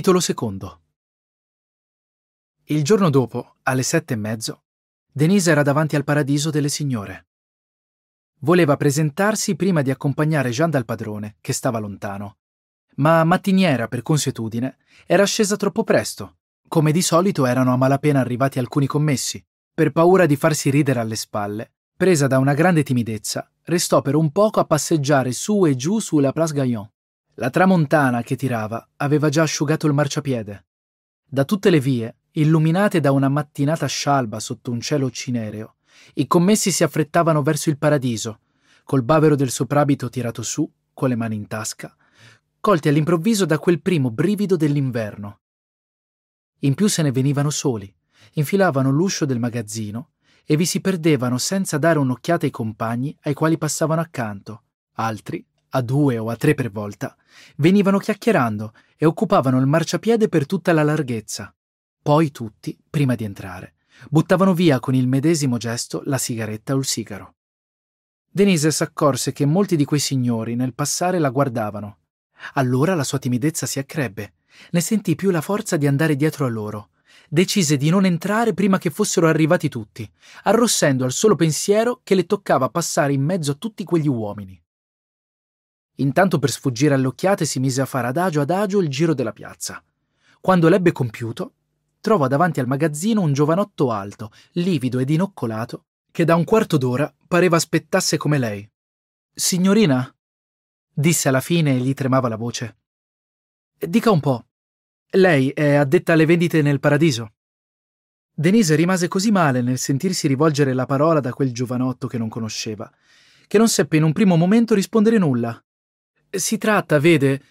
Capitolo secondo. Il giorno dopo, alle sette e mezzo, Denise era davanti al paradiso delle signore. Voleva presentarsi prima di accompagnare Jean dal padrone, che stava lontano, ma mattiniera per consuetudine era scesa troppo presto, come di solito erano a malapena arrivati alcuni commessi, per paura di farsi ridere alle spalle. Presa da una grande timidezza, restò per un poco a passeggiare su e giù sulla Place Gaillon, la tramontana che tirava aveva già asciugato il marciapiede. Da tutte le vie, illuminate da una mattinata scialba sotto un cielo cinereo, i commessi si affrettavano verso il paradiso, col bavero del soprabito tirato su, con le mani in tasca, colti all'improvviso da quel primo brivido dell'inverno. In più se ne venivano soli, infilavano l'uscio del magazzino e vi si perdevano senza dare un'occhiata ai compagni ai quali passavano accanto, altri a due o a tre per volta, venivano chiacchierando e occupavano il marciapiede per tutta la larghezza. Poi tutti, prima di entrare, buttavano via con il medesimo gesto la sigaretta o il sigaro. Denise s'accorse che molti di quei signori nel passare la guardavano. Allora la sua timidezza si accrebbe, ne sentì più la forza di andare dietro a loro. Decise di non entrare prima che fossero arrivati tutti, arrossendo al solo pensiero che le toccava passare in mezzo a tutti quegli uomini. Intanto per sfuggire alle occhiate si mise a fare adagio adagio il giro della piazza. Quando l'ebbe compiuto, trovò davanti al magazzino un giovanotto alto, livido ed inoccolato, che da un quarto d'ora pareva aspettasse come lei. Signorina, disse alla fine e gli tremava la voce. Dica un po', lei è addetta alle vendite nel paradiso? Denise rimase così male nel sentirsi rivolgere la parola da quel giovanotto che non conosceva, che non seppe in un primo momento rispondere nulla. Si tratta, vede,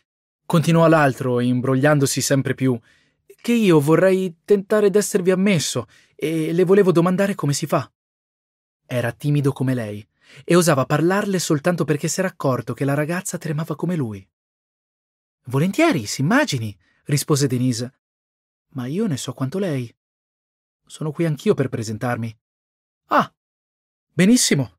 continuò l'altro, imbrogliandosi sempre più, che io vorrei tentare d'esservi ammesso e le volevo domandare come si fa. Era timido come lei e osava parlarle soltanto perché s'era accorto che la ragazza tremava come lui. Volentieri, s'immagini, rispose Denise. Ma io ne so quanto lei. Sono qui anch'io per presentarmi. Ah, benissimo,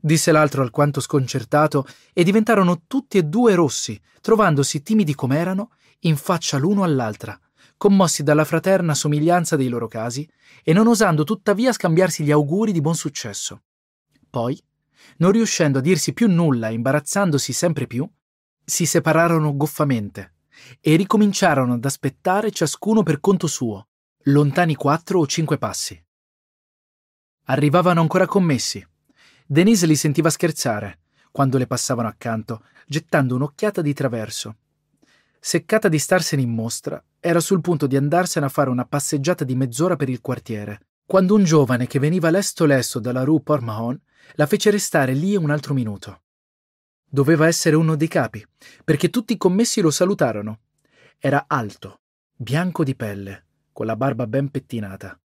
disse l'altro alquanto sconcertato, e diventarono tutti e due rossi, trovandosi timidi com'erano, in faccia l'uno all'altra, commossi dalla fraterna somiglianza dei loro casi, e non osando tuttavia scambiarsi gli auguri di buon successo. Poi, non riuscendo a dirsi più nulla e imbarazzandosi sempre più, si separarono goffamente e ricominciarono ad aspettare ciascuno per conto suo, lontani quattro o cinque passi. Arrivavano ancora commessi, Denise li sentiva scherzare quando le passavano accanto, gettando un'occhiata di traverso. Seccata di starsene in mostra, era sul punto di andarsene a fare una passeggiata di mezz'ora per il quartiere, quando un giovane che veniva lesto lesto dalla rue Port la fece restare lì un altro minuto. Doveva essere uno dei capi, perché tutti i commessi lo salutarono. Era alto, bianco di pelle, con la barba ben pettinata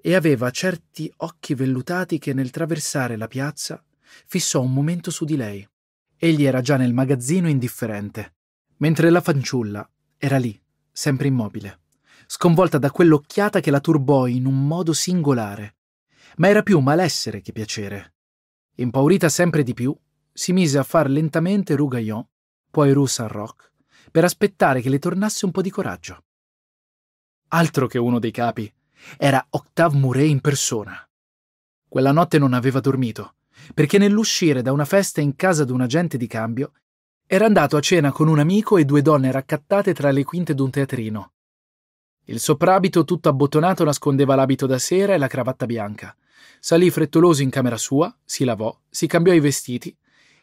e aveva certi occhi vellutati che nel traversare la piazza fissò un momento su di lei. Egli era già nel magazzino indifferente, mentre la fanciulla era lì, sempre immobile, sconvolta da quell'occhiata che la turbò in un modo singolare. Ma era più malessere che piacere. Impaurita sempre di più, si mise a far lentamente Rue Gaillon, poi Rue Saint-Roch, per aspettare che le tornasse un po' di coraggio. Altro che uno dei capi, era Octave Mouret in persona. Quella notte non aveva dormito, perché nell'uscire da una festa in casa di un agente di cambio, era andato a cena con un amico e due donne raccattate tra le quinte d'un teatrino. Il soprabito tutto abbottonato nascondeva l'abito da sera e la cravatta bianca. Salì frettoloso in camera sua, si lavò, si cambiò i vestiti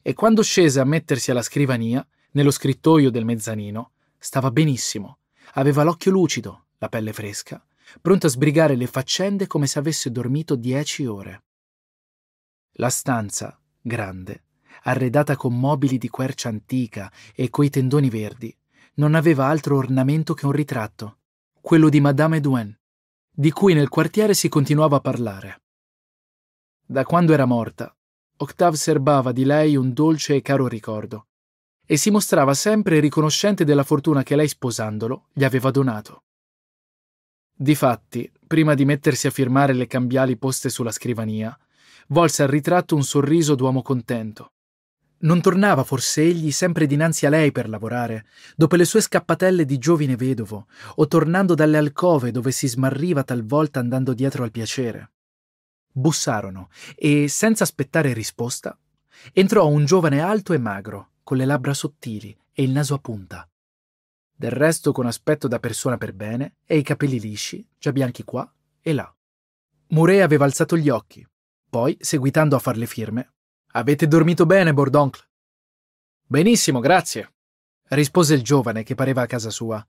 e quando scese a mettersi alla scrivania, nello scrittoio del mezzanino, stava benissimo. Aveva l'occhio lucido, la pelle fresca, pronto a sbrigare le faccende come se avesse dormito dieci ore. La stanza, grande, arredata con mobili di quercia antica e coi tendoni verdi, non aveva altro ornamento che un ritratto, quello di Madame Edouin, di cui nel quartiere si continuava a parlare. Da quando era morta, Octave serbava di lei un dolce e caro ricordo, e si mostrava sempre riconoscente della fortuna che lei sposandolo gli aveva donato. Difatti, prima di mettersi a firmare le cambiali poste sulla scrivania, volse al ritratto un sorriso d'uomo contento. Non tornava forse egli sempre dinanzi a lei per lavorare, dopo le sue scappatelle di giovine vedovo, o tornando dalle alcove dove si smarriva talvolta andando dietro al piacere. Bussarono e, senza aspettare risposta, entrò un giovane alto e magro, con le labbra sottili e il naso a punta del resto con aspetto da persona per bene e i capelli lisci, già bianchi qua e là. Muré aveva alzato gli occhi, poi, seguitando a far le firme, Avete dormito bene, Bordoncle? Benissimo, grazie, rispose il giovane che pareva a casa sua.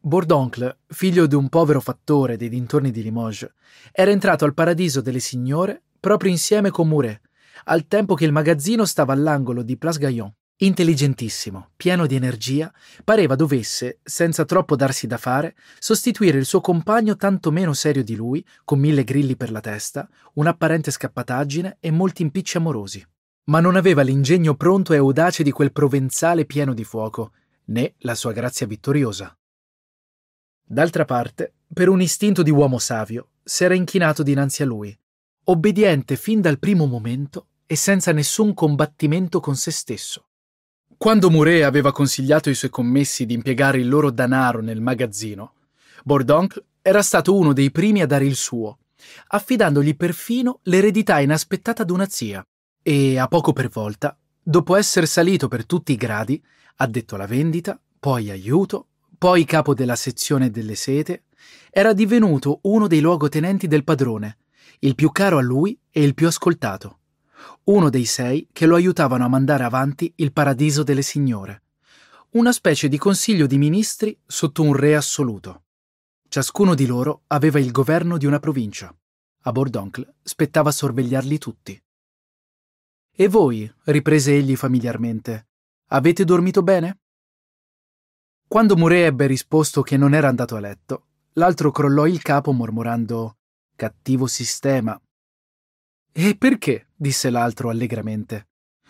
Bordoncle, figlio di un povero fattore dei dintorni di Limoges, era entrato al paradiso delle signore proprio insieme con Mouret, al tempo che il magazzino stava all'angolo di Place Gaillon. Intelligentissimo, pieno di energia, pareva dovesse, senza troppo darsi da fare, sostituire il suo compagno tanto meno serio di lui, con mille grilli per la testa, un'apparente scappataggine e molti impicci amorosi. Ma non aveva l'ingegno pronto e audace di quel provenzale pieno di fuoco, né la sua grazia vittoriosa. D'altra parte, per un istinto di uomo savio, s'era inchinato dinanzi a lui, obbediente fin dal primo momento e senza nessun combattimento con se stesso. Quando Mouret aveva consigliato ai suoi commessi di impiegare il loro danaro nel magazzino, Bordoncle era stato uno dei primi a dare il suo, affidandogli perfino l'eredità inaspettata d'una zia. E a poco per volta, dopo essere salito per tutti i gradi, addetto alla vendita, poi aiuto, poi capo della sezione delle sete, era divenuto uno dei luogotenenti del padrone, il più caro a lui e il più ascoltato uno dei sei che lo aiutavano a mandare avanti il paradiso delle signore, una specie di consiglio di ministri sotto un re assoluto. Ciascuno di loro aveva il governo di una provincia. A Bordoncle spettava sorvegliarli tutti. E voi, riprese egli familiarmente, avete dormito bene? Quando Muré ebbe risposto che non era andato a letto, l'altro crollò il capo mormorando Cattivo sistema, e perché? disse l'altro allegramente.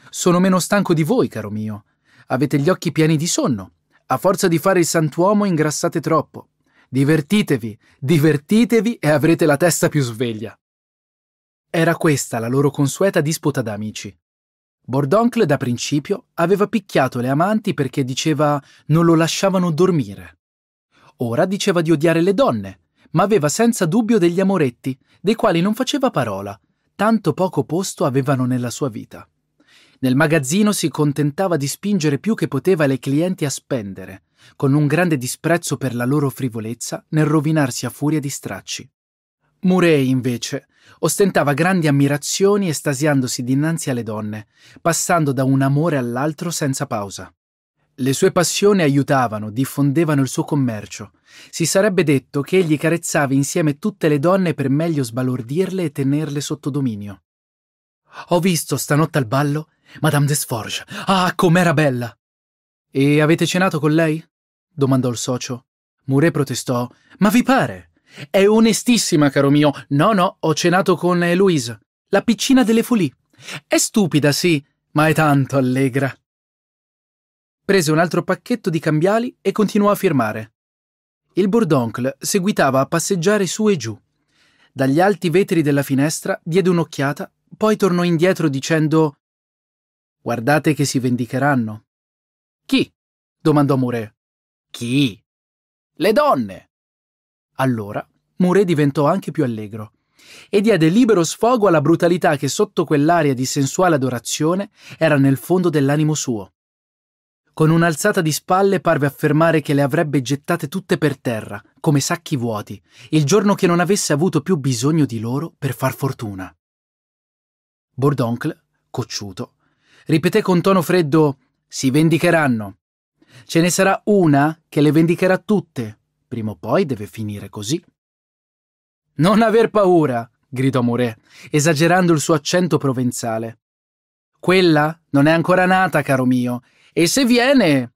Sono meno stanco di voi, caro mio. Avete gli occhi pieni di sonno. A forza di fare il santuomo ingrassate troppo. Divertitevi, divertitevi e avrete la testa più sveglia. Era questa la loro consueta disputa d'amici. Bordoncle da principio aveva picchiato le amanti perché diceva non lo lasciavano dormire. Ora diceva di odiare le donne, ma aveva senza dubbio degli amoretti, dei quali non faceva parola, tanto poco posto avevano nella sua vita. Nel magazzino si contentava di spingere più che poteva le clienti a spendere, con un grande disprezzo per la loro frivolezza nel rovinarsi a furia di stracci. Murray, invece, ostentava grandi ammirazioni estasiandosi dinanzi alle donne, passando da un amore all'altro senza pausa. Le sue passioni aiutavano, diffondevano il suo commercio. Si sarebbe detto che egli carezzava insieme tutte le donne per meglio sbalordirle e tenerle sotto dominio. Ho visto stanotte al ballo Madame Desforges. Ah, com'era bella! E avete cenato con lei? domandò il socio. Mouret protestò. Ma vi pare? È onestissima, caro mio. No, no, ho cenato con Louise, la piccina delle folie. È stupida, sì, ma è tanto allegra prese un altro pacchetto di cambiali e continuò a firmare. Il bourdoncle seguitava a passeggiare su e giù. Dagli alti vetri della finestra diede un'occhiata, poi tornò indietro dicendo Guardate che si vendicheranno. Chi? domandò Muré. Chi? Le donne. Allora Muré diventò anche più allegro e diede libero sfogo alla brutalità che sotto quell'aria di sensuale adorazione era nel fondo dell'animo suo. Con un'alzata di spalle parve affermare che le avrebbe gettate tutte per terra, come sacchi vuoti, il giorno che non avesse avuto più bisogno di loro per far fortuna. Bourdoncle, cocciuto, ripeté con tono freddo Si vendicheranno. Ce ne sarà una che le vendicherà tutte. Prima o poi deve finire così. Non aver paura, gridò Mouret, esagerando il suo accento provenzale. Quella non è ancora nata, caro mio, e se viene...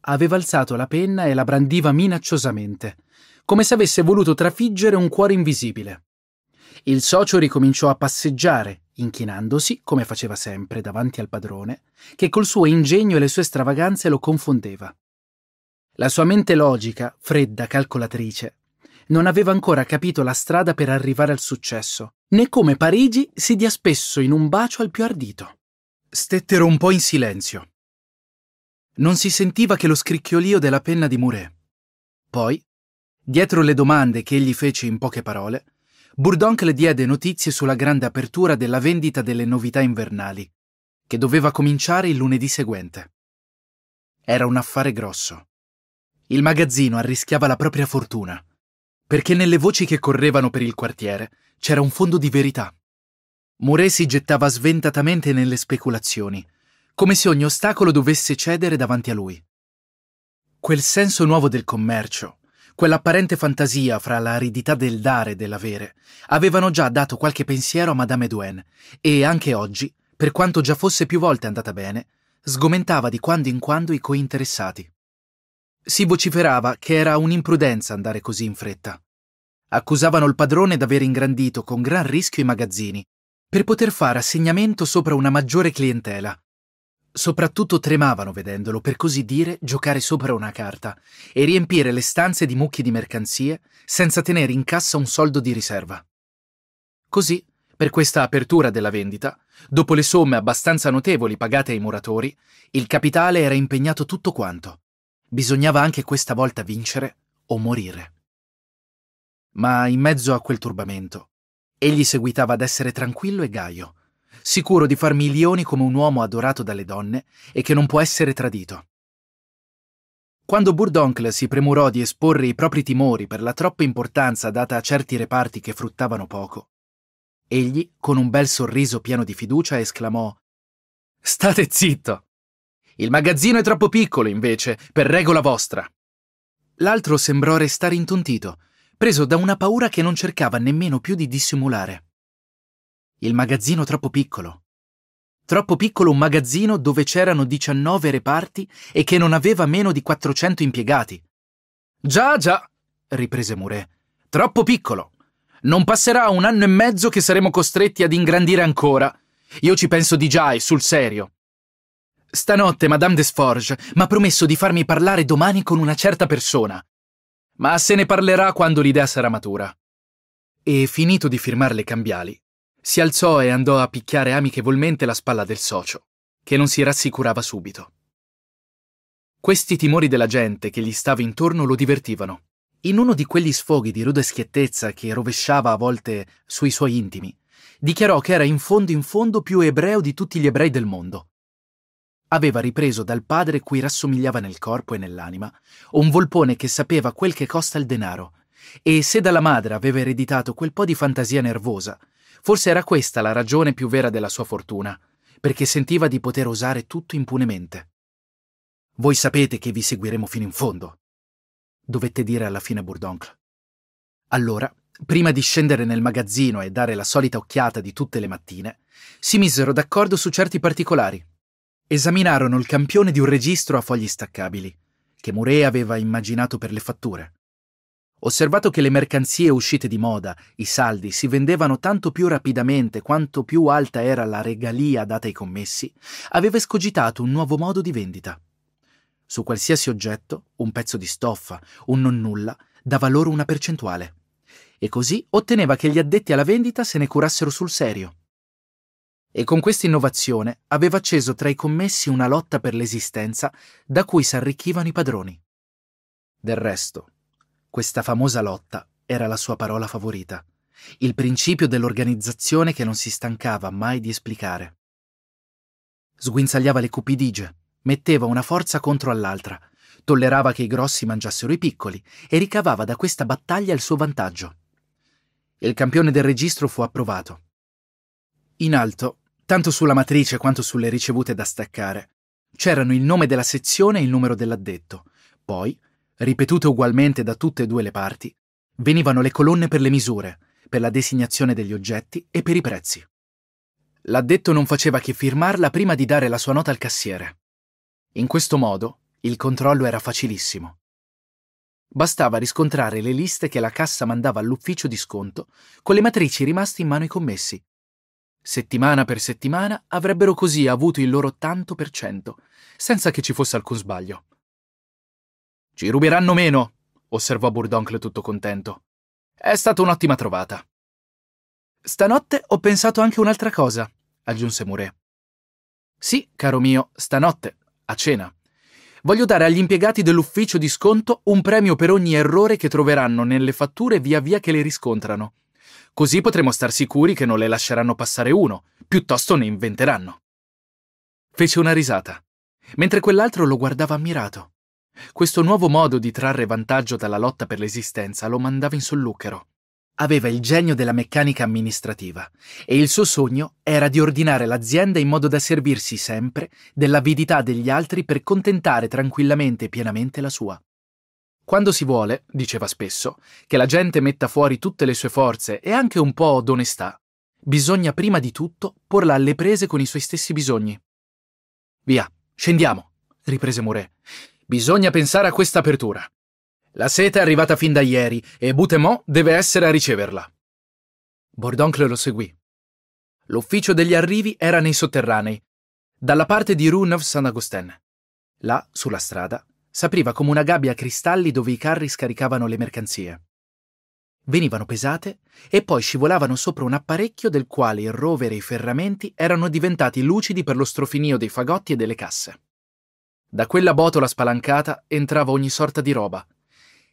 Aveva alzato la penna e la brandiva minacciosamente, come se avesse voluto trafiggere un cuore invisibile. Il socio ricominciò a passeggiare, inchinandosi, come faceva sempre, davanti al padrone, che col suo ingegno e le sue stravaganze lo confondeva. La sua mente logica, fredda, calcolatrice, non aveva ancora capito la strada per arrivare al successo, né come Parigi si dia spesso in un bacio al più ardito. Stettero un po' in silenzio non si sentiva che lo scricchiolio della penna di Muret. Poi, dietro le domande che egli fece in poche parole, Bourdonc le diede notizie sulla grande apertura della vendita delle novità invernali, che doveva cominciare il lunedì seguente. Era un affare grosso. Il magazzino arrischiava la propria fortuna, perché nelle voci che correvano per il quartiere c'era un fondo di verità. Muré si gettava sventatamente nelle speculazioni, come se ogni ostacolo dovesse cedere davanti a lui. Quel senso nuovo del commercio, quell'apparente fantasia fra l'aridità del dare e dell'avere, avevano già dato qualche pensiero a Madame Edouin, e anche oggi, per quanto già fosse più volte andata bene, sgomentava di quando in quando i cointeressati. Si vociferava che era un'imprudenza andare così in fretta. Accusavano il padrone d'aver ingrandito con gran rischio i magazzini, per poter fare assegnamento sopra una maggiore clientela, Soprattutto tremavano vedendolo, per così dire, giocare sopra una carta e riempire le stanze di mucchi di mercanzie senza tenere in cassa un soldo di riserva. Così, per questa apertura della vendita, dopo le somme abbastanza notevoli pagate ai muratori, il capitale era impegnato tutto quanto. Bisognava anche questa volta vincere o morire. Ma in mezzo a quel turbamento, egli seguitava ad essere tranquillo e gaio, sicuro di far milioni come un uomo adorato dalle donne e che non può essere tradito. Quando Bourdoncle si premurò di esporre i propri timori per la troppa importanza data a certi reparti che fruttavano poco, egli, con un bel sorriso pieno di fiducia, esclamò State zitto! Il magazzino è troppo piccolo, invece, per regola vostra. L'altro sembrò restare intontito, preso da una paura che non cercava nemmeno più di dissimulare. Il magazzino troppo piccolo. Troppo piccolo un magazzino dove c'erano 19 reparti e che non aveva meno di 400 impiegati. Già, già, riprese Muré. Troppo piccolo. Non passerà un anno e mezzo che saremo costretti ad ingrandire ancora. Io ci penso di già e sul serio. Stanotte Madame Desforges m'ha promesso di farmi parlare domani con una certa persona. Ma se ne parlerà quando l'idea sarà matura. E finito di firmare le cambiali, si alzò e andò a picchiare amichevolmente la spalla del socio, che non si rassicurava subito. Questi timori della gente che gli stava intorno lo divertivano. In uno di quegli sfoghi di rude schiettezza che rovesciava a volte sui suoi intimi, dichiarò che era in fondo in fondo più ebreo di tutti gli ebrei del mondo. Aveva ripreso dal padre cui rassomigliava nel corpo e nell'anima un volpone che sapeva quel che costa il denaro, e se dalla madre aveva ereditato quel po' di fantasia nervosa, Forse era questa la ragione più vera della sua fortuna, perché sentiva di poter osare tutto impunemente. Voi sapete che vi seguiremo fino in fondo, dovette dire alla fine Bourdoncle. Allora, prima di scendere nel magazzino e dare la solita occhiata di tutte le mattine, si misero d'accordo su certi particolari. Esaminarono il campione di un registro a fogli staccabili, che Muré aveva immaginato per le fatture. Osservato che le mercanzie uscite di moda, i saldi, si vendevano tanto più rapidamente quanto più alta era la regalia data ai commessi, aveva escogitato un nuovo modo di vendita. Su qualsiasi oggetto, un pezzo di stoffa, un nonnulla, dava loro una percentuale. E così otteneva che gli addetti alla vendita se ne curassero sul serio. E con questa innovazione aveva acceso tra i commessi una lotta per l'esistenza da cui si arricchivano i padroni. Del resto, questa famosa lotta era la sua parola favorita, il principio dell'organizzazione che non si stancava mai di esplicare. Sguinzagliava le cupidigie, metteva una forza contro all'altra, tollerava che i grossi mangiassero i piccoli e ricavava da questa battaglia il suo vantaggio. Il campione del registro fu approvato. In alto, tanto sulla matrice quanto sulle ricevute da staccare, c'erano il nome della sezione e il numero dell'addetto, poi ripetute ugualmente da tutte e due le parti, venivano le colonne per le misure, per la designazione degli oggetti e per i prezzi. L'addetto non faceva che firmarla prima di dare la sua nota al cassiere. In questo modo il controllo era facilissimo. Bastava riscontrare le liste che la cassa mandava all'ufficio di sconto con le matrici rimaste in mano ai commessi. Settimana per settimana avrebbero così avuto il loro tanto per cento, senza che ci fosse alcun sbaglio. Ci ruberanno meno, osservò Bourdoncle tutto contento. È stata un'ottima trovata. Stanotte ho pensato anche un'altra cosa, aggiunse Muré. Sì, caro mio, stanotte, a cena. Voglio dare agli impiegati dell'ufficio di sconto un premio per ogni errore che troveranno nelle fatture via via che le riscontrano. Così potremo star sicuri che non le lasceranno passare uno, piuttosto ne inventeranno. Fece una risata, mentre quell'altro lo guardava ammirato. Questo nuovo modo di trarre vantaggio dalla lotta per l'esistenza lo mandava in solluchero. Aveva il genio della meccanica amministrativa e il suo sogno era di ordinare l'azienda in modo da servirsi sempre dell'avidità degli altri per contentare tranquillamente e pienamente la sua. Quando si vuole, diceva spesso, che la gente metta fuori tutte le sue forze e anche un po' d'onestà, bisogna prima di tutto porla alle prese con i suoi stessi bisogni. Via, scendiamo, riprese Mouret. Bisogna pensare a questa apertura. La seta è arrivata fin da ieri e Butemont deve essere a riceverla. Bordoncle lo seguì. L'ufficio degli arrivi era nei sotterranei, dalla parte di Rue Neuve-Saint-Augustin. Là, sulla strada, s'apriva come una gabbia a cristalli dove i carri scaricavano le mercanzie. Venivano pesate e poi scivolavano sopra un apparecchio del quale il rovere e i ferramenti erano diventati lucidi per lo strofinio dei fagotti e delle casse. Da quella botola spalancata entrava ogni sorta di roba.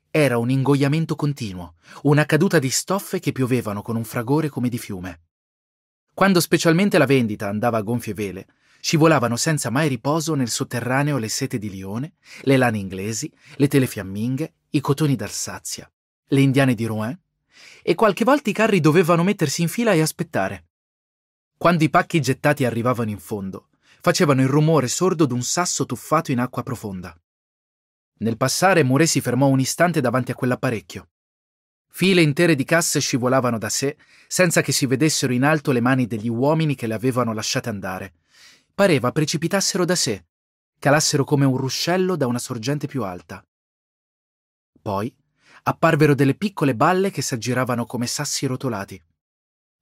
Era un ingoiamento continuo, una caduta di stoffe che piovevano con un fragore come di fiume. Quando specialmente la vendita andava a gonfie vele, scivolavano senza mai riposo nel sotterraneo le sete di Lione, le lane inglesi, le tele fiamminghe, i cotoni d'Alsazia, le indiane di Rouen, e qualche volta i carri dovevano mettersi in fila e aspettare. Quando i pacchi gettati arrivavano in fondo, facevano il rumore sordo d'un sasso tuffato in acqua profonda. Nel passare Muré si fermò un istante davanti a quell'apparecchio. File intere di casse scivolavano da sé, senza che si vedessero in alto le mani degli uomini che le avevano lasciate andare. Pareva precipitassero da sé, calassero come un ruscello da una sorgente più alta. Poi apparvero delle piccole balle che s'aggiravano come sassi rotolati.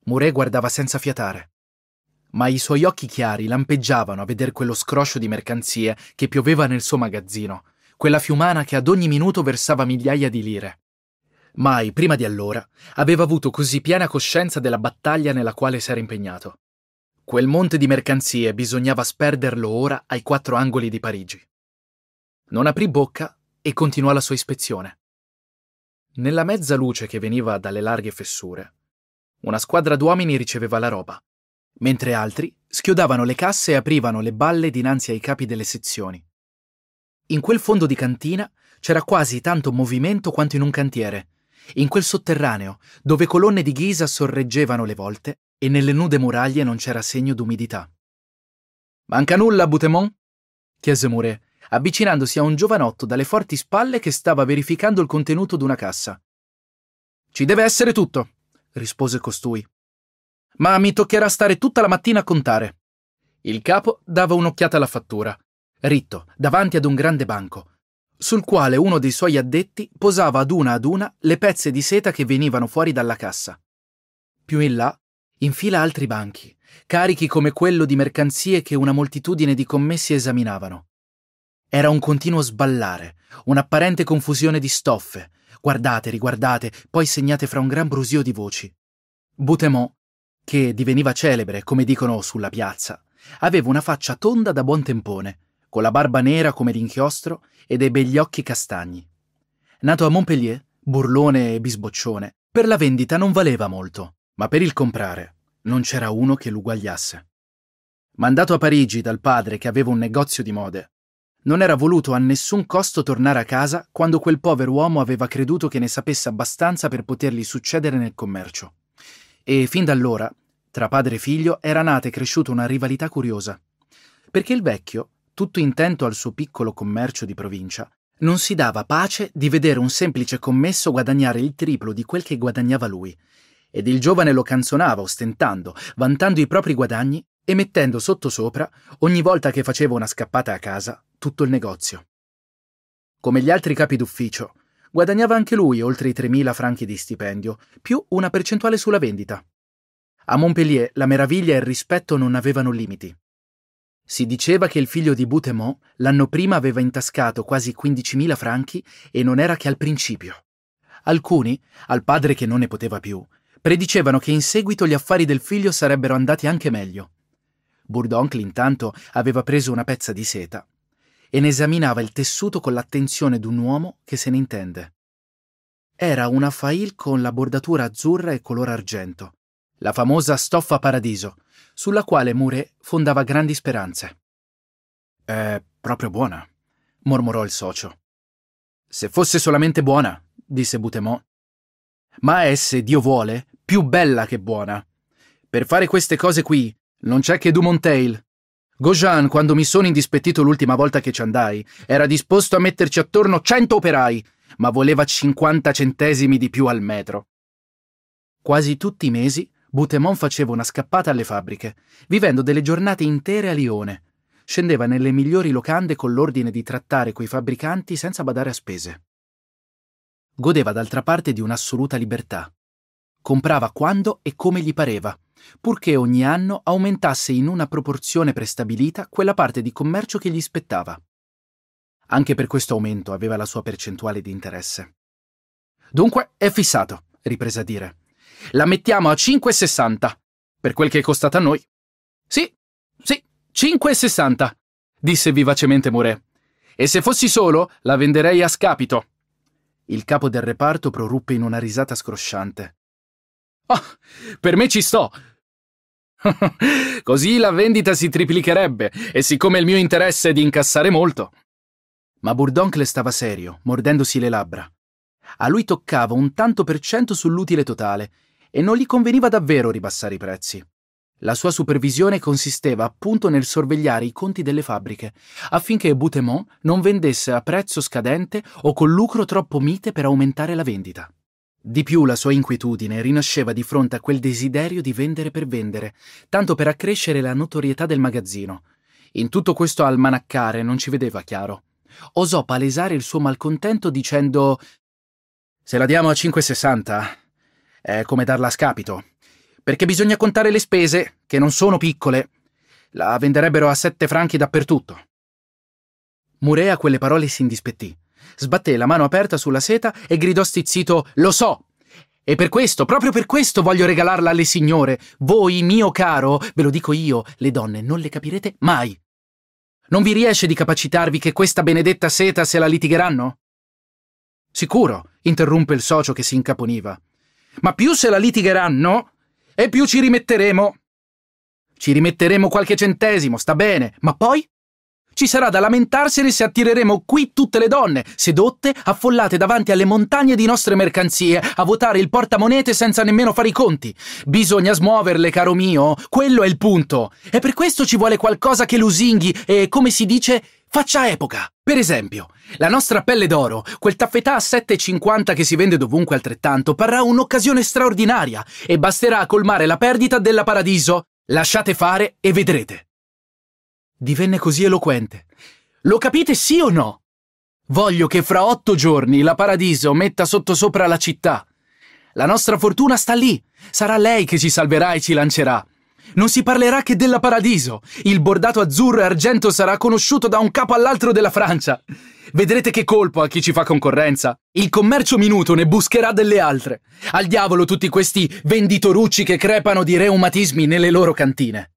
Muré guardava senza fiatare ma i suoi occhi chiari lampeggiavano a vedere quello scroscio di mercanzie che pioveva nel suo magazzino, quella fiumana che ad ogni minuto versava migliaia di lire. Mai, prima di allora, aveva avuto così piena coscienza della battaglia nella quale si era impegnato. Quel monte di mercanzie bisognava sperderlo ora ai quattro angoli di Parigi. Non aprì bocca e continuò la sua ispezione. Nella mezza luce che veniva dalle larghe fessure, una squadra d'uomini riceveva la roba mentre altri schiodavano le casse e aprivano le balle dinanzi ai capi delle sezioni. In quel fondo di cantina c'era quasi tanto movimento quanto in un cantiere, in quel sotterraneo dove colonne di ghisa sorreggevano le volte e nelle nude muraglie non c'era segno d'umidità. Manca nulla, Butemon? chiese Mouret, avvicinandosi a un giovanotto dalle forti spalle che stava verificando il contenuto d'una cassa. Ci deve essere tutto, rispose costui, ma mi toccherà stare tutta la mattina a contare. Il capo dava un'occhiata alla fattura, ritto, davanti ad un grande banco, sul quale uno dei suoi addetti posava ad una ad una le pezze di seta che venivano fuori dalla cassa. Più in là, in fila altri banchi, carichi come quello di mercanzie che una moltitudine di commessi esaminavano. Era un continuo sballare, un'apparente confusione di stoffe. Guardate, riguardate, poi segnate fra un gran brusio di voci. Boutemont che diveniva celebre, come dicono sulla piazza, aveva una faccia tonda da buon tempone, con la barba nera come l'inchiostro e dei begli occhi castagni. Nato a Montpellier, burlone e bisboccione, per la vendita non valeva molto, ma per il comprare non c'era uno che l'uguagliasse. Mandato a Parigi dal padre che aveva un negozio di mode, non era voluto a nessun costo tornare a casa quando quel povero uomo aveva creduto che ne sapesse abbastanza per potergli succedere nel commercio. E fin da allora, tra padre e figlio, era nata e cresciuta una rivalità curiosa. Perché il vecchio, tutto intento al suo piccolo commercio di provincia, non si dava pace di vedere un semplice commesso guadagnare il triplo di quel che guadagnava lui. Ed il giovane lo canzonava ostentando, vantando i propri guadagni e mettendo sottosopra, ogni volta che faceva una scappata a casa, tutto il negozio. Come gli altri capi d'ufficio, guadagnava anche lui oltre i 3.000 franchi di stipendio, più una percentuale sulla vendita. A Montpellier la meraviglia e il rispetto non avevano limiti. Si diceva che il figlio di Boutemont l'anno prima aveva intascato quasi 15.000 franchi e non era che al principio. Alcuni, al padre che non ne poteva più, predicevano che in seguito gli affari del figlio sarebbero andati anche meglio. Bourdoncle intanto aveva preso una pezza di seta e ne esaminava il tessuto con l'attenzione di un uomo che se ne intende. Era una fail con la bordatura azzurra e color argento, la famosa stoffa paradiso, sulla quale Mure fondava grandi speranze. È proprio buona, mormorò il socio. Se fosse solamente buona, disse Butemont. Ma è, se Dio vuole, più bella che buona. Per fare queste cose qui non c'è che Dumontail. Gojan, quando mi sono indispettito l'ultima volta che ci andai, era disposto a metterci attorno 100 operai, ma voleva 50 centesimi di più al metro. Quasi tutti i mesi Butemon faceva una scappata alle fabbriche, vivendo delle giornate intere a Lione. Scendeva nelle migliori locande con l'ordine di trattare coi fabbricanti senza badare a spese. Godeva d'altra parte di un'assoluta libertà. Comprava quando e come gli pareva purché ogni anno aumentasse in una proporzione prestabilita quella parte di commercio che gli spettava. Anche per questo aumento aveva la sua percentuale di interesse. Dunque è fissato, riprese a dire. La mettiamo a 5,60, per quel che è costata a noi. Sì, sì, 5,60, disse vivacemente Muré. E se fossi solo, la venderei a scapito. Il capo del reparto proruppe in una risata scrosciante. Oh, per me ci sto, Così la vendita si triplicherebbe, e siccome il mio interesse è di incassare molto. Ma Bourdoncle stava serio, mordendosi le labbra. A lui toccava un tanto per cento sull'utile totale, e non gli conveniva davvero ribassare i prezzi. La sua supervisione consisteva appunto nel sorvegliare i conti delle fabbriche, affinché Boutemont non vendesse a prezzo scadente o con lucro troppo mite per aumentare la vendita. Di più la sua inquietudine rinasceva di fronte a quel desiderio di vendere per vendere, tanto per accrescere la notorietà del magazzino. In tutto questo almanaccare non ci vedeva chiaro. Osò palesare il suo malcontento dicendo Se la diamo a 5,60 è come darla a scapito, perché bisogna contare le spese, che non sono piccole. La venderebbero a 7 franchi dappertutto. Murea a quelle parole si indispettì sbatté la mano aperta sulla seta e gridò stizzito Lo so! E per questo, proprio per questo voglio regalarla alle signore. Voi, mio caro, ve lo dico io, le donne non le capirete mai. Non vi riesce di capacitarvi che questa benedetta seta se la litigheranno? Sicuro, interrumpe il socio che si incaponiva. Ma più se la litigheranno, e più ci rimetteremo. Ci rimetteremo qualche centesimo, sta bene, ma poi ci sarà da lamentarsene se attireremo qui tutte le donne, sedotte, affollate davanti alle montagne di nostre mercanzie, a votare il portamonete senza nemmeno fare i conti. Bisogna smuoverle, caro mio, quello è il punto. E per questo ci vuole qualcosa che lusinghi e, come si dice, faccia epoca. Per esempio, la nostra pelle d'oro, quel taffetà a 7,50 che si vende dovunque altrettanto, parrà un'occasione straordinaria e basterà a colmare la perdita della Paradiso. Lasciate fare e vedrete divenne così eloquente. Lo capite sì o no? Voglio che fra otto giorni la Paradiso metta sottosopra la città. La nostra fortuna sta lì. Sarà lei che ci salverà e ci lancerà. Non si parlerà che della Paradiso. Il bordato azzurro e argento sarà conosciuto da un capo all'altro della Francia. Vedrete che colpo a chi ci fa concorrenza. Il commercio minuto ne buscherà delle altre. Al diavolo tutti questi venditorucci che crepano di reumatismi nelle loro cantine.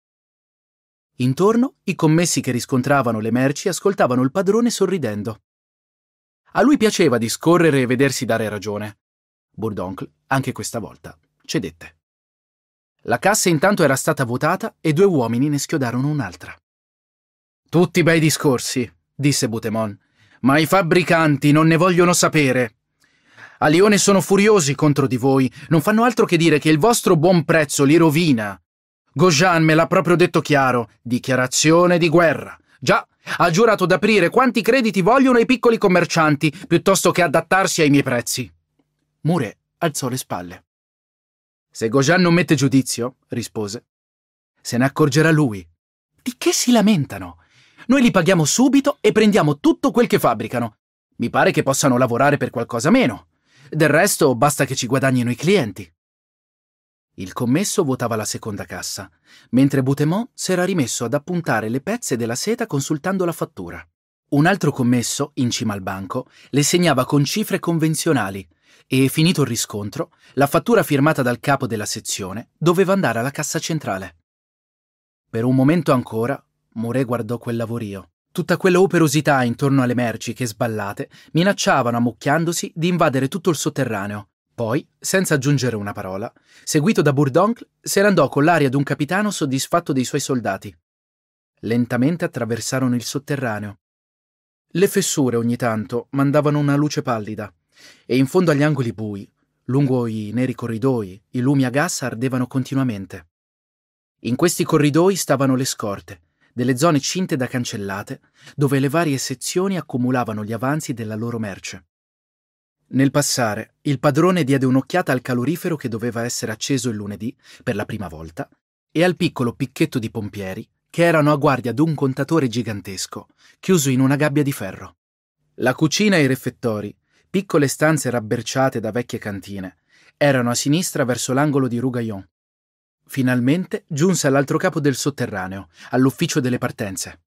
Intorno, i commessi che riscontravano le merci ascoltavano il padrone sorridendo. A lui piaceva discorrere e vedersi dare ragione. Burdoncle, anche questa volta, cedette. La cassa intanto era stata votata e due uomini ne schiodarono un'altra. Tutti bei discorsi, disse Butemon, ma i fabbricanti non ne vogliono sapere. A Lione sono furiosi contro di voi, non fanno altro che dire che il vostro buon prezzo li rovina Gojan me l'ha proprio detto chiaro. Dichiarazione di guerra. Già, ha giurato d'aprire quanti crediti vogliono i piccoli commercianti, piuttosto che adattarsi ai miei prezzi. Mure alzò le spalle. Se Gojan non mette giudizio, rispose, se ne accorgerà lui. Di che si lamentano? Noi li paghiamo subito e prendiamo tutto quel che fabbricano. Mi pare che possano lavorare per qualcosa meno. Del resto, basta che ci guadagnino i clienti. Il commesso vuotava la seconda cassa, mentre Butemont s'era rimesso ad appuntare le pezze della seta consultando la fattura. Un altro commesso, in cima al banco, le segnava con cifre convenzionali e, finito il riscontro, la fattura firmata dal capo della sezione doveva andare alla cassa centrale. Per un momento ancora, Mouret guardò quel lavorio. Tutta quella operosità intorno alle merci che, sballate, minacciavano, ammucchiandosi, di invadere tutto il sotterraneo, poi, senza aggiungere una parola, seguito da Bourdoncle, se ne andò con l'aria d'un capitano soddisfatto dei suoi soldati. Lentamente attraversarono il sotterraneo. Le fessure ogni tanto mandavano una luce pallida, e in fondo agli angoli bui, lungo i neri corridoi, i lumi a gas ardevano continuamente. In questi corridoi stavano le scorte, delle zone cinte da cancellate, dove le varie sezioni accumulavano gli avanzi della loro merce. Nel passare, il padrone diede un'occhiata al calorifero che doveva essere acceso il lunedì, per la prima volta, e al piccolo picchetto di pompieri che erano a guardia d'un contatore gigantesco, chiuso in una gabbia di ferro. La cucina e i refettori, piccole stanze rabberciate da vecchie cantine, erano a sinistra verso l'angolo di Rugaillon. Finalmente giunse all'altro capo del sotterraneo, all'ufficio delle partenze.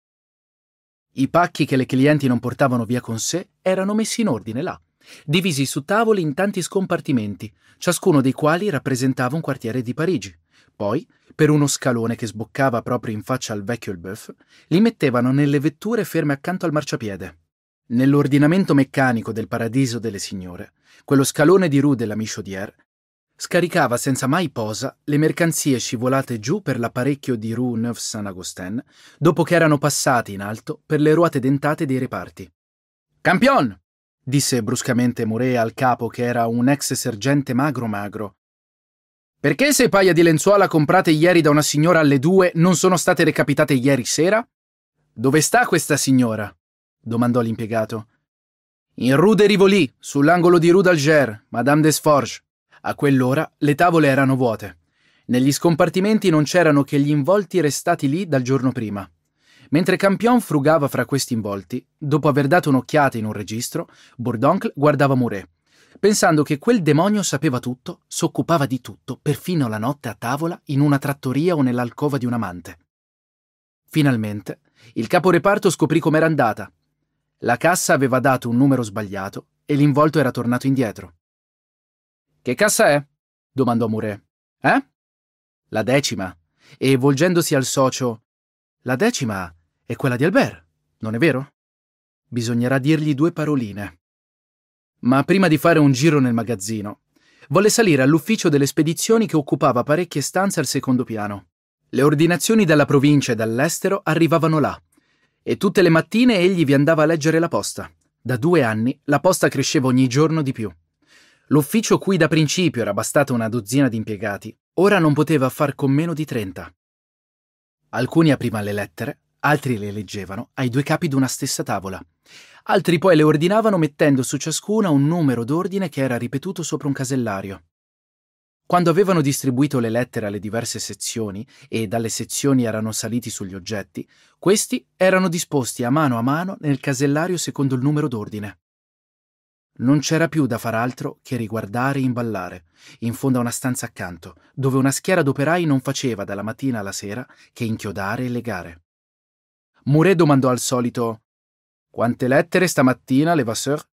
I pacchi che le clienti non portavano via con sé erano messi in ordine là, divisi su tavoli in tanti scompartimenti, ciascuno dei quali rappresentava un quartiere di Parigi. Poi, per uno scalone che sboccava proprio in faccia al vecchio Elbeuf, li mettevano nelle vetture ferme accanto al marciapiede. Nell'ordinamento meccanico del paradiso delle signore, quello scalone di Rue de la Michaudière scaricava senza mai posa le mercanzie scivolate giù per l'apparecchio di Rue Neuf Saint-Augustin, dopo che erano passate in alto per le ruote dentate dei reparti. Campion! disse bruscamente Muré al capo che era un ex sergente magro magro. Perché se paia di lenzuola comprate ieri da una signora alle due non sono state recapitate ieri sera? Dove sta questa signora? domandò l'impiegato. In Rue de Rivoli, sull'angolo di Rue d'Alger, Madame Desforges. A quell'ora le tavole erano vuote. Negli scompartimenti non c'erano che gli involti restati lì dal giorno prima. Mentre Campion frugava fra questi involti, dopo aver dato un'occhiata in un registro, Bourdoncle guardava Mouret, pensando che quel demonio sapeva tutto, s'occupava di tutto, perfino la notte a tavola, in una trattoria o nell'alcova di un amante. Finalmente, il caporeparto scoprì com'era andata. La cassa aveva dato un numero sbagliato e l'involto era tornato indietro. Che cassa è? domandò Mouret. Eh? La decima. E volgendosi al socio. La decima è quella di Albert, non è vero? Bisognerà dirgli due paroline. Ma prima di fare un giro nel magazzino, volle salire all'ufficio delle spedizioni che occupava parecchie stanze al secondo piano. Le ordinazioni dalla provincia e dall'estero arrivavano là, e tutte le mattine egli vi andava a leggere la posta. Da due anni la posta cresceva ogni giorno di più. L'ufficio cui da principio era bastata una dozzina di impiegati, ora non poteva far con meno di trenta. Alcuni aprivano le lettere, altri le leggevano ai due capi d'una stessa tavola. Altri poi le ordinavano mettendo su ciascuna un numero d'ordine che era ripetuto sopra un casellario. Quando avevano distribuito le lettere alle diverse sezioni e dalle sezioni erano saliti sugli oggetti, questi erano disposti a mano a mano nel casellario secondo il numero d'ordine. Non c'era più da far altro che riguardare e imballare, in fondo a una stanza accanto, dove una schiera d'operai non faceva dalla mattina alla sera che inchiodare e legare. Mouret domandò al solito Quante lettere stamattina, Levasseur?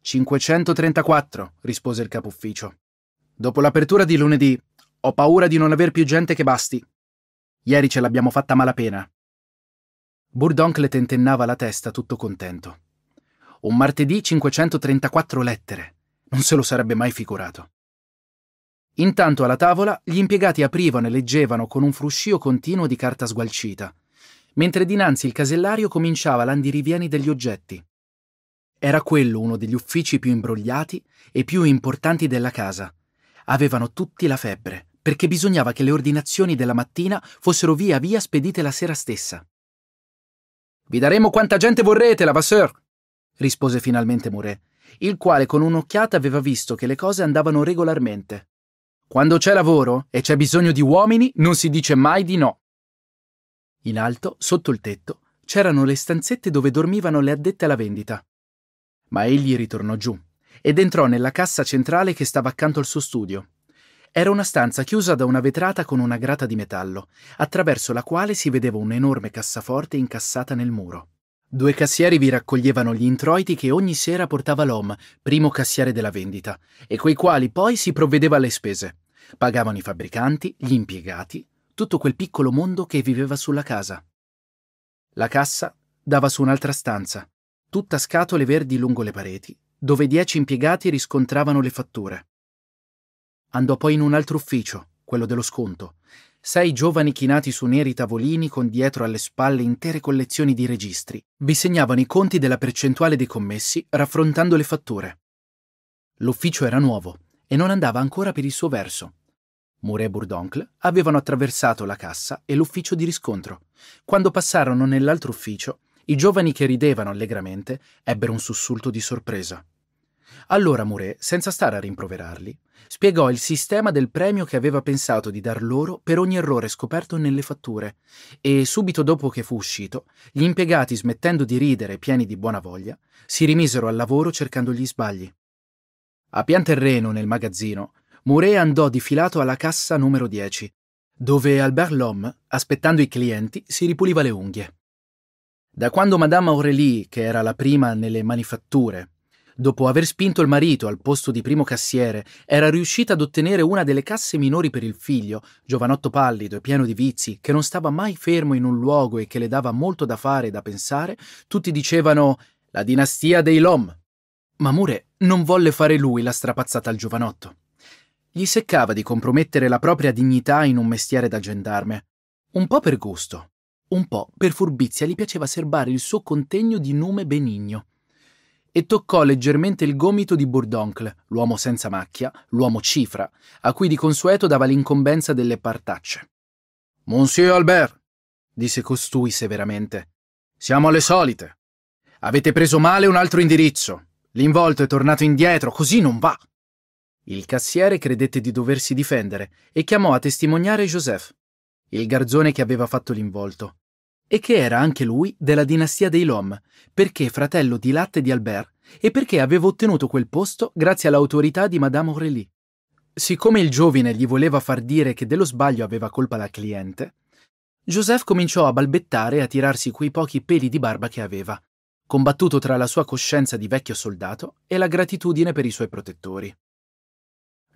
534, rispose il capo ufficio. Dopo l'apertura di lunedì, ho paura di non aver più gente che basti. Ieri ce l'abbiamo fatta malapena. Bourdoncle le tentennava la testa tutto contento. Un martedì 534 lettere. Non se lo sarebbe mai figurato. Intanto alla tavola gli impiegati aprivano e leggevano con un fruscio continuo di carta sgualcita, mentre dinanzi il casellario cominciava l'andirivieni degli oggetti. Era quello uno degli uffici più imbrogliati e più importanti della casa. Avevano tutti la febbre, perché bisognava che le ordinazioni della mattina fossero via via spedite la sera stessa. Vi daremo quanta gente vorrete, Lavasseur! rispose finalmente Mouret, il quale con un'occhiata aveva visto che le cose andavano regolarmente. Quando c'è lavoro e c'è bisogno di uomini, non si dice mai di no. In alto, sotto il tetto, c'erano le stanzette dove dormivano le addette alla vendita. Ma egli ritornò giù ed entrò nella cassa centrale che stava accanto al suo studio. Era una stanza chiusa da una vetrata con una grata di metallo, attraverso la quale si vedeva un'enorme cassaforte incassata nel muro. Due cassieri vi raccoglievano gli introiti che ogni sera portava l'OM, primo cassiere della vendita, e coi quali poi si provvedeva alle spese. Pagavano i fabbricanti, gli impiegati, tutto quel piccolo mondo che viveva sulla casa. La cassa dava su un'altra stanza, tutta scatole verdi lungo le pareti, dove dieci impiegati riscontravano le fatture. Andò poi in un altro ufficio, quello dello sconto, sei giovani chinati su neri tavolini con dietro alle spalle intere collezioni di registri, vi segnavano i conti della percentuale dei commessi raffrontando le fatture. L'ufficio era nuovo e non andava ancora per il suo verso, Mouret e Bourdoncle avevano attraversato la cassa e l'ufficio di riscontro. Quando passarono nell'altro ufficio, i giovani che ridevano allegramente ebbero un sussulto di sorpresa. Allora Mouret, senza stare a rimproverarli, spiegò il sistema del premio che aveva pensato di dar loro per ogni errore scoperto nelle fatture e subito dopo che fu uscito, gli impiegati smettendo di ridere pieni di buona voglia, si rimisero al lavoro cercando gli sbagli. A pian terreno nel magazzino Mouret andò di filato alla cassa numero 10, dove Albert Lhomme, aspettando i clienti, si ripuliva le unghie. Da quando Madame Aurélie, che era la prima nelle manifatture, dopo aver spinto il marito al posto di primo cassiere, era riuscita ad ottenere una delle casse minori per il figlio, giovanotto pallido e pieno di vizi, che non stava mai fermo in un luogo e che le dava molto da fare e da pensare, tutti dicevano la dinastia dei Lom. Ma Mure non volle fare lui la strapazzata al giovanotto. Gli seccava di compromettere la propria dignità in un mestiere da gendarme. Un po' per gusto, un po' per furbizia gli piaceva serbare il suo contegno di nome benigno. E toccò leggermente il gomito di Bourdoncle, l'uomo senza macchia, l'uomo cifra, a cui di consueto dava l'incombenza delle partacce. Monsieur Albert, disse costui severamente, siamo alle solite. Avete preso male un altro indirizzo. L'involto è tornato indietro, così non va. Il cassiere credette di doversi difendere e chiamò a testimoniare Joseph, il garzone che aveva fatto l'involto, e che era anche lui della dinastia dei Lom, perché fratello di latte di Albert e perché aveva ottenuto quel posto grazie all'autorità di Madame Aurélie. Siccome il giovine gli voleva far dire che dello sbaglio aveva colpa la cliente, Joseph cominciò a balbettare e a tirarsi quei pochi peli di barba che aveva, combattuto tra la sua coscienza di vecchio soldato e la gratitudine per i suoi protettori.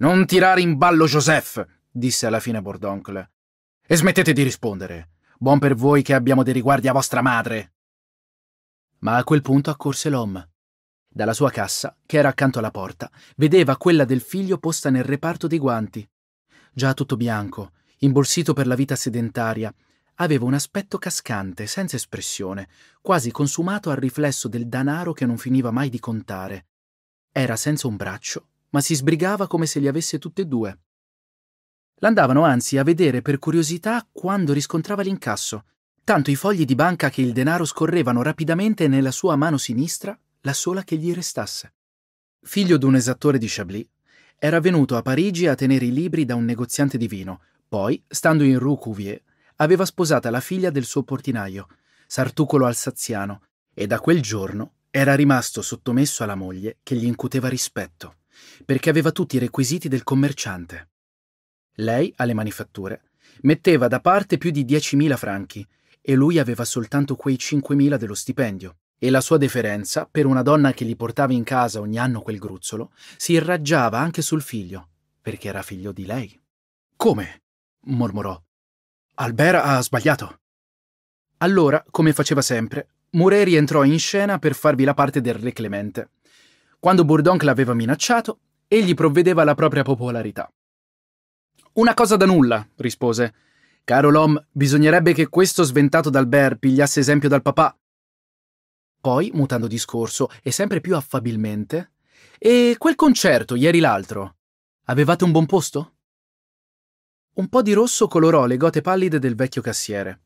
Non tirare in ballo Joseph, disse alla fine Bordoncle. E smettete di rispondere. Buon per voi che abbiamo dei riguardi a vostra madre. Ma a quel punto accorse l'om. Dalla sua cassa, che era accanto alla porta, vedeva quella del figlio posta nel reparto dei guanti. Già tutto bianco, imborsito per la vita sedentaria, aveva un aspetto cascante, senza espressione, quasi consumato al riflesso del danaro che non finiva mai di contare. Era senza un braccio ma si sbrigava come se li avesse tutte e due. L'andavano anzi a vedere per curiosità quando riscontrava l'incasso, tanto i fogli di banca che il denaro scorrevano rapidamente nella sua mano sinistra, la sola che gli restasse. Figlio d'un esattore di Chablis, era venuto a Parigi a tenere i libri da un negoziante di vino, poi, stando in Rue Cuvier, aveva sposata la figlia del suo portinaio, Sartucolo Alsaziano, e da quel giorno era rimasto sottomesso alla moglie che gli incuteva rispetto perché aveva tutti i requisiti del commerciante. Lei, alle manifatture, metteva da parte più di 10.000 franchi e lui aveva soltanto quei 5.000 dello stipendio. E la sua deferenza, per una donna che gli portava in casa ogni anno quel gruzzolo, si irraggiava anche sul figlio, perché era figlio di lei. Come? mormorò. Albert ha sbagliato. Allora, come faceva sempre, Muré rientrò in scena per farvi la parte del re Clemente, quando Bourdonc l'aveva minacciato, egli provvedeva alla propria popolarità. Una cosa da nulla, rispose. Caro Lom, bisognerebbe che questo sventato d'Albert pigliasse esempio dal papà. Poi, mutando discorso, e sempre più affabilmente, e quel concerto ieri l'altro. Avevate un buon posto? Un po' di rosso colorò le gote pallide del vecchio cassiere.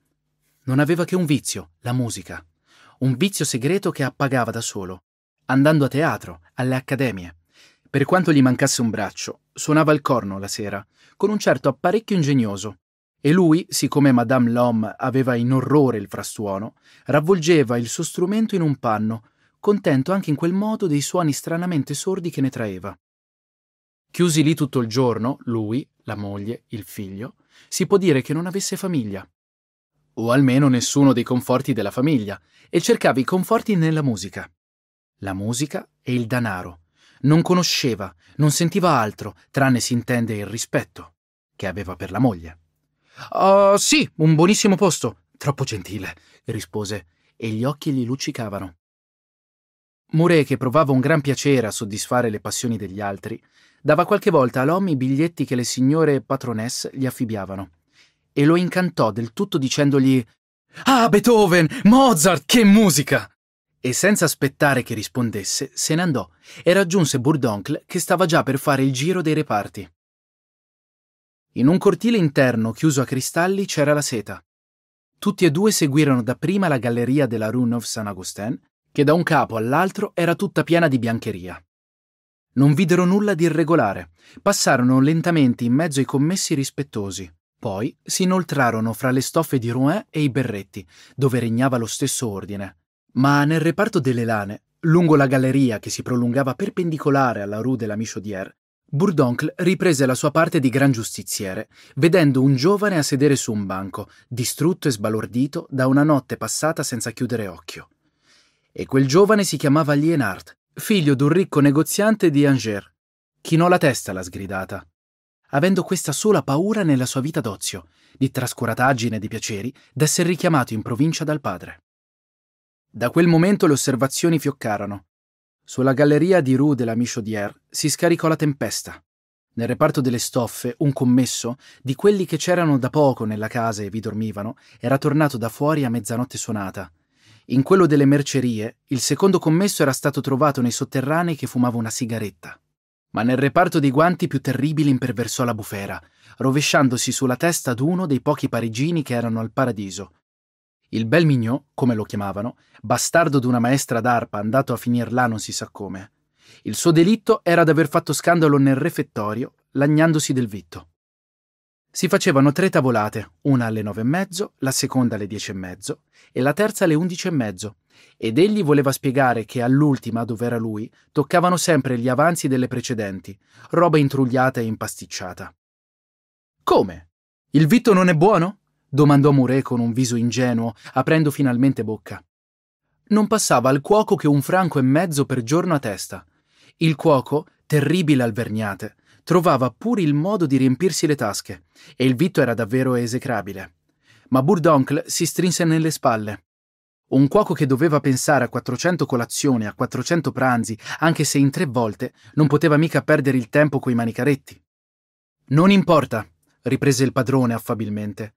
Non aveva che un vizio, la musica. Un vizio segreto che appagava da solo andando a teatro, alle accademie. Per quanto gli mancasse un braccio, suonava il corno la sera, con un certo apparecchio ingegnoso. E lui, siccome Madame Lhomme aveva in orrore il frastuono, ravvolgeva il suo strumento in un panno, contento anche in quel modo dei suoni stranamente sordi che ne traeva. Chiusi lì tutto il giorno, lui, la moglie, il figlio, si può dire che non avesse famiglia. O almeno nessuno dei conforti della famiglia, e cercava i conforti nella musica la musica e il danaro. Non conosceva, non sentiva altro, tranne si intende il rispetto che aveva per la moglie. Oh, sì, un buonissimo posto, troppo gentile, rispose, e gli occhi gli luccicavano. Muré, che provava un gran piacere a soddisfare le passioni degli altri, dava qualche volta a Lom i biglietti che le signore patronesse gli affibbiavano e lo incantò del tutto dicendogli Ah, Beethoven, Mozart, che musica! e senza aspettare che rispondesse se ne andò e raggiunse Bourdoncle che stava già per fare il giro dei reparti. In un cortile interno chiuso a cristalli c'era la seta. Tutti e due seguirono dapprima la galleria della Rue Neuve Saint-Augustin, che da un capo all'altro era tutta piena di biancheria. Non videro nulla di irregolare, passarono lentamente in mezzo ai commessi rispettosi, poi si inoltrarono fra le stoffe di Rouen e i berretti, dove regnava lo stesso ordine, ma nel reparto delle lane, lungo la galleria che si prolungava perpendicolare alla rue de la Michaudière, Bourdoncle riprese la sua parte di gran giustiziere, vedendo un giovane a sedere su un banco, distrutto e sbalordito da una notte passata senza chiudere occhio. E quel giovane si chiamava Lienard, figlio d'un ricco negoziante di Angers. Chinò la testa alla sgridata, avendo questa sola paura nella sua vita d'ozio, di trascurataggine e di piaceri, d'essere richiamato in provincia dal padre. Da quel momento le osservazioni fioccarono. Sulla galleria di Rue de la Michaudière si scaricò la tempesta. Nel reparto delle stoffe, un commesso, di quelli che c'erano da poco nella casa e vi dormivano, era tornato da fuori a mezzanotte suonata. In quello delle mercerie, il secondo commesso era stato trovato nei sotterranei che fumava una sigaretta. Ma nel reparto dei guanti più terribili imperversò la bufera, rovesciandosi sulla testa d'uno dei pochi parigini che erano al paradiso. Il bel mignon, come lo chiamavano, bastardo d'una maestra d'arpa andato a finir là non si sa come. Il suo delitto era d'aver fatto scandalo nel refettorio, lagnandosi del vitto. Si facevano tre tavolate, una alle nove e mezzo, la seconda alle dieci e mezzo e la terza alle undici e mezzo, ed egli voleva spiegare che all'ultima, dov'era lui, toccavano sempre gli avanzi delle precedenti, roba intrugliata e impasticciata. Come? Il vitto non è buono? domandò Muré con un viso ingenuo, aprendo finalmente bocca. Non passava al cuoco che un franco e mezzo per giorno a testa. Il cuoco, terribile al verniate, trovava pure il modo di riempirsi le tasche, e il vitto era davvero esecrabile. Ma Bourdoncle si strinse nelle spalle. Un cuoco che doveva pensare a 400 colazioni, a 400 pranzi, anche se in tre volte, non poteva mica perdere il tempo coi manicaretti. Non importa, riprese il padrone affabilmente.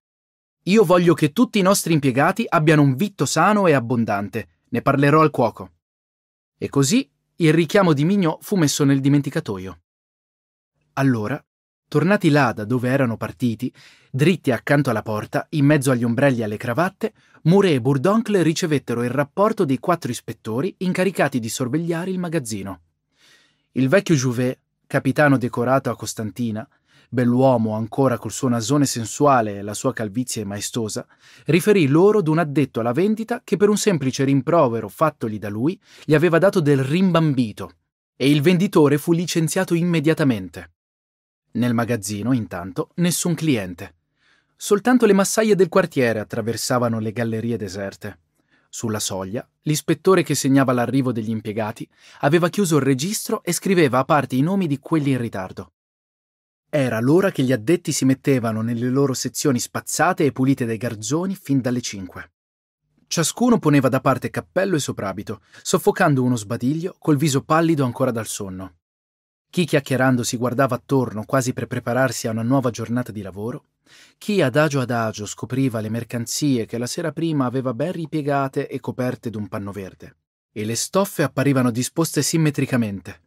Io voglio che tutti i nostri impiegati abbiano un vitto sano e abbondante. Ne parlerò al cuoco. E così il richiamo di Mignot fu messo nel dimenticatoio. Allora, tornati là da dove erano partiti, dritti accanto alla porta, in mezzo agli ombrelli e alle cravatte, Mure e Bourdoncle ricevettero il rapporto dei quattro ispettori incaricati di sorvegliare il magazzino. Il vecchio Jouvet, capitano decorato a Costantina, bell'uomo ancora col suo nasone sensuale e la sua calvizie maestosa, riferì loro d'un addetto alla vendita che per un semplice rimprovero fattogli da lui gli aveva dato del rimbambito, e il venditore fu licenziato immediatamente. Nel magazzino, intanto, nessun cliente. Soltanto le massaie del quartiere attraversavano le gallerie deserte. Sulla soglia, l'ispettore che segnava l'arrivo degli impiegati aveva chiuso il registro e scriveva a parte i nomi di quelli in ritardo. Era l'ora che gli addetti si mettevano nelle loro sezioni spazzate e pulite dai garzoni fin dalle cinque. Ciascuno poneva da parte cappello e soprabito, soffocando uno sbadiglio col viso pallido ancora dal sonno. Chi chiacchierando si guardava attorno quasi per prepararsi a una nuova giornata di lavoro, chi adagio adagio scopriva le mercanzie che la sera prima aveva ben ripiegate e coperte d'un panno verde. E le stoffe apparivano disposte simmetricamente,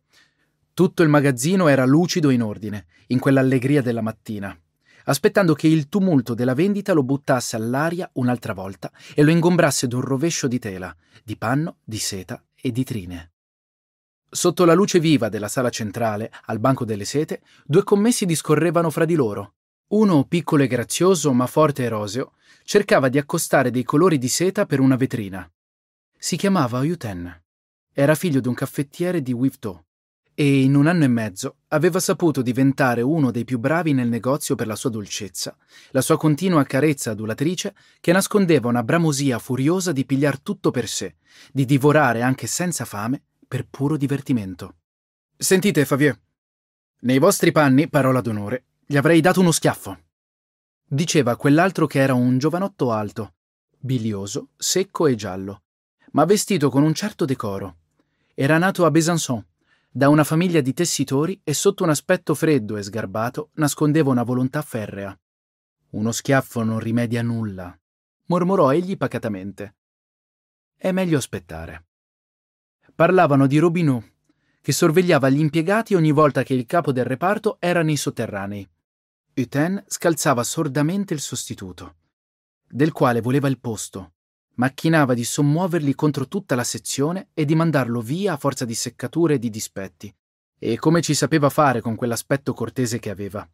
tutto il magazzino era lucido e in ordine, in quell'allegria della mattina, aspettando che il tumulto della vendita lo buttasse all'aria un'altra volta e lo ingombrasse d'un rovescio di tela, di panno, di seta e di trine. Sotto la luce viva della sala centrale, al banco delle sete, due commessi discorrevano fra di loro. Uno, piccolo e grazioso, ma forte e roseo, cercava di accostare dei colori di seta per una vetrina. Si chiamava Yuten. Era figlio di un caffettiere di Wivto, e in un anno e mezzo aveva saputo diventare uno dei più bravi nel negozio per la sua dolcezza, la sua continua carezza adulatrice che nascondeva una bramosia furiosa di pigliar tutto per sé, di divorare anche senza fame per puro divertimento. Sentite, Favier, nei vostri panni, parola d'onore, gli avrei dato uno schiaffo. Diceva quell'altro che era un giovanotto alto, bilioso, secco e giallo, ma vestito con un certo decoro. Era nato a Besançon da una famiglia di tessitori e sotto un aspetto freddo e sgarbato nascondeva una volontà ferrea. Uno schiaffo non rimedia nulla, mormorò egli pacatamente. È meglio aspettare. Parlavano di Robinot, che sorvegliava gli impiegati ogni volta che il capo del reparto era nei sotterranei. Uten scalzava sordamente il sostituto, del quale voleva il posto, macchinava di sommuoverli contro tutta la sezione e di mandarlo via a forza di seccature e di dispetti, e come ci sapeva fare con quell'aspetto cortese che aveva.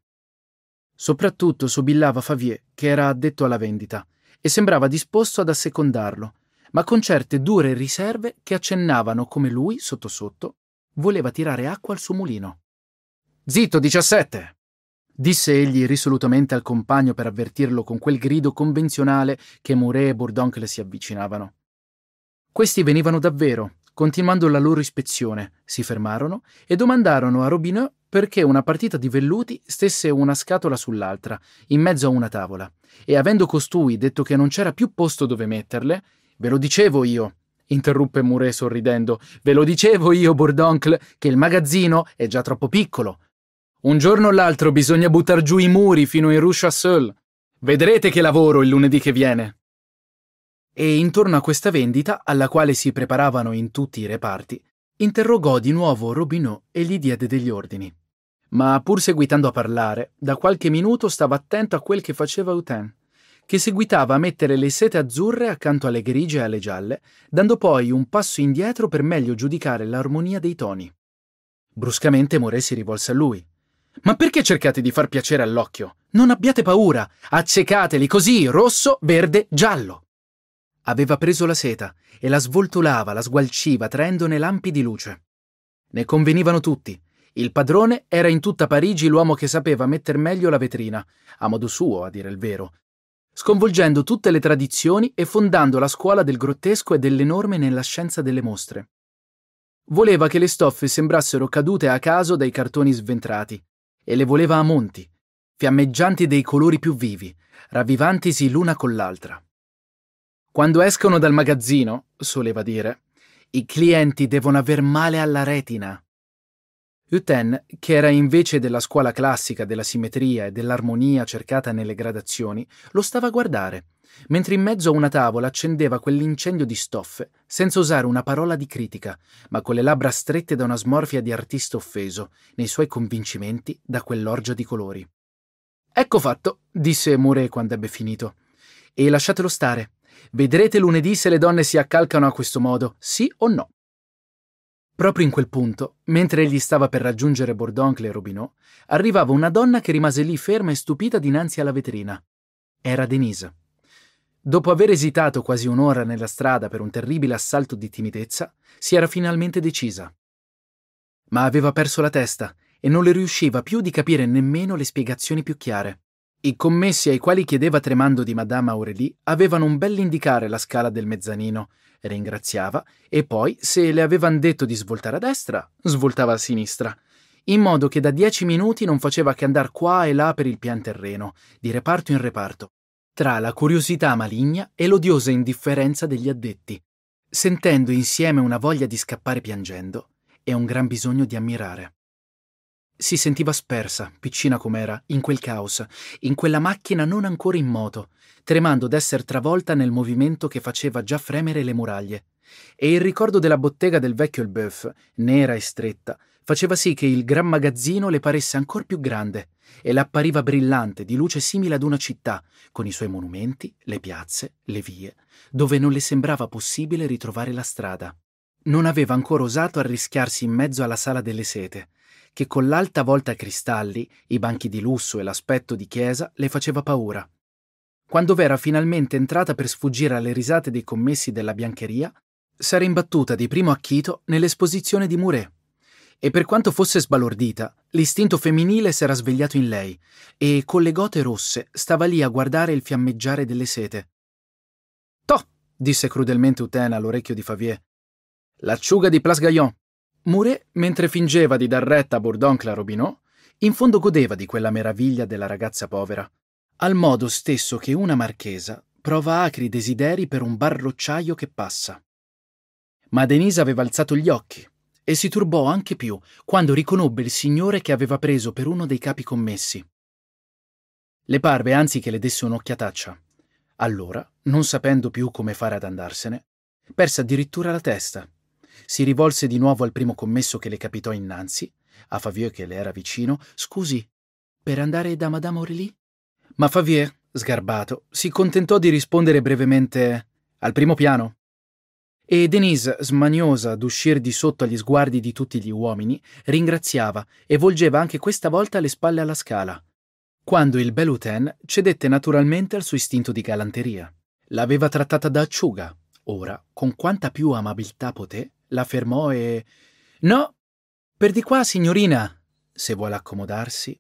Soprattutto sobillava Favier, che era addetto alla vendita, e sembrava disposto ad assecondarlo, ma con certe dure riserve che accennavano come lui, sotto sotto, voleva tirare acqua al suo mulino. Zitto, 17! Disse egli risolutamente al compagno per avvertirlo con quel grido convenzionale che Mouret e Bourdoncle si avvicinavano. Questi venivano davvero, continuando la loro ispezione, si fermarono e domandarono a Robineau perché una partita di velluti stesse una scatola sull'altra, in mezzo a una tavola, e avendo costui detto che non c'era più posto dove metterle, ve lo dicevo io, interruppe Mouret sorridendo, ve lo dicevo io, Bourdoncle, che il magazzino è già troppo piccolo un giorno o l'altro bisogna buttar giù i muri fino in Rue Seul. Vedrete che lavoro il lunedì che viene. E intorno a questa vendita, alla quale si preparavano in tutti i reparti, interrogò di nuovo Robinot e gli diede degli ordini. Ma pur seguitando a parlare, da qualche minuto stava attento a quel che faceva Utin, che seguitava a mettere le sete azzurre accanto alle grigie e alle gialle, dando poi un passo indietro per meglio giudicare l'armonia dei toni. Bruscamente Moret si rivolse a lui. Ma perché cercate di far piacere all'occhio? Non abbiate paura, accecateli così, rosso, verde, giallo. Aveva preso la seta e la svoltolava, la sgualciva, traendone lampi di luce. Ne convenivano tutti. Il padrone era in tutta Parigi l'uomo che sapeva metter meglio la vetrina, a modo suo, a dire il vero, sconvolgendo tutte le tradizioni e fondando la scuola del grottesco e dell'enorme nella scienza delle mostre. Voleva che le stoffe sembrassero cadute a caso dai cartoni sventrati, e le voleva a monti, fiammeggianti dei colori più vivi, ravvivantisi l'una con l'altra. Quando escono dal magazzino, soleva dire, i clienti devono aver male alla retina. Yuten, che era invece della scuola classica della simmetria e dell'armonia cercata nelle gradazioni, lo stava a guardare, mentre in mezzo a una tavola accendeva quell'incendio di stoffe, senza usare una parola di critica, ma con le labbra strette da una smorfia di artista offeso, nei suoi convincimenti da quell'orgia di colori. Ecco fatto, disse Mure quando ebbe finito. E lasciatelo stare. Vedrete lunedì se le donne si accalcano a questo modo, sì o no. Proprio in quel punto, mentre egli stava per raggiungere Bourdoncle e Robinot, arrivava una donna che rimase lì ferma e stupita dinanzi alla vetrina. Era Denise. Dopo aver esitato quasi un'ora nella strada per un terribile assalto di timidezza, si era finalmente decisa. Ma aveva perso la testa e non le riusciva più di capire nemmeno le spiegazioni più chiare. I commessi ai quali chiedeva tremando di Madame Aurélie avevano un bell'indicare la scala del mezzanino, ringraziava e poi, se le avevano detto di svoltare a destra, svoltava a sinistra, in modo che da dieci minuti non faceva che andare qua e là per il pian terreno, di reparto in reparto tra la curiosità maligna e l'odiosa indifferenza degli addetti, sentendo insieme una voglia di scappare piangendo e un gran bisogno di ammirare. Si sentiva spersa, piccina com'era, in quel caos, in quella macchina non ancora in moto, tremando d'esser travolta nel movimento che faceva già fremere le muraglie. E il ricordo della bottega del vecchio Elbeuf, nera e stretta, faceva sì che il gran magazzino le paresse ancor più grande e l'appariva brillante di luce simile ad una città, con i suoi monumenti, le piazze, le vie, dove non le sembrava possibile ritrovare la strada. Non aveva ancora osato arrischiarsi in mezzo alla sala delle sete, che con l'alta volta a cristalli, i banchi di lusso e l'aspetto di chiesa le faceva paura. Quando Vera finalmente entrata per sfuggire alle risate dei commessi della biancheria, s'era imbattuta di primo acchito nell'esposizione di Mouret, e per quanto fosse sbalordita, l'istinto femminile s'era svegliato in lei e, con le gote rosse, stava lì a guardare il fiammeggiare delle sete. Toh! disse crudelmente Utena all'orecchio di Favier. L'acciuga di Place Gaillon. Mouret, mentre fingeva di dar retta a Bourdoncle a Robinot, in fondo godeva di quella meraviglia della ragazza povera, al modo stesso che una marchesa prova acri desideri per un barrocciaio che passa. Ma Denise aveva alzato gli occhi e si turbò anche più quando riconobbe il signore che aveva preso per uno dei capi commessi. Le parve anzi che le desse un'occhiataccia. Allora, non sapendo più come fare ad andarsene, perse addirittura la testa. Si rivolse di nuovo al primo commesso che le capitò innanzi, a Favier che le era vicino, scusi, per andare da Madame Aurélie? Ma Favier, sgarbato, si contentò di rispondere brevemente al primo piano. E Denise, smaniosa d'uscir di sotto agli sguardi di tutti gli uomini, ringraziava e volgeva anche questa volta le spalle alla scala, quando il Beluten cedette naturalmente al suo istinto di galanteria. L'aveva trattata da acciuga. Ora, con quanta più amabilità poté, la fermò e... No, per di qua, signorina, se vuole accomodarsi.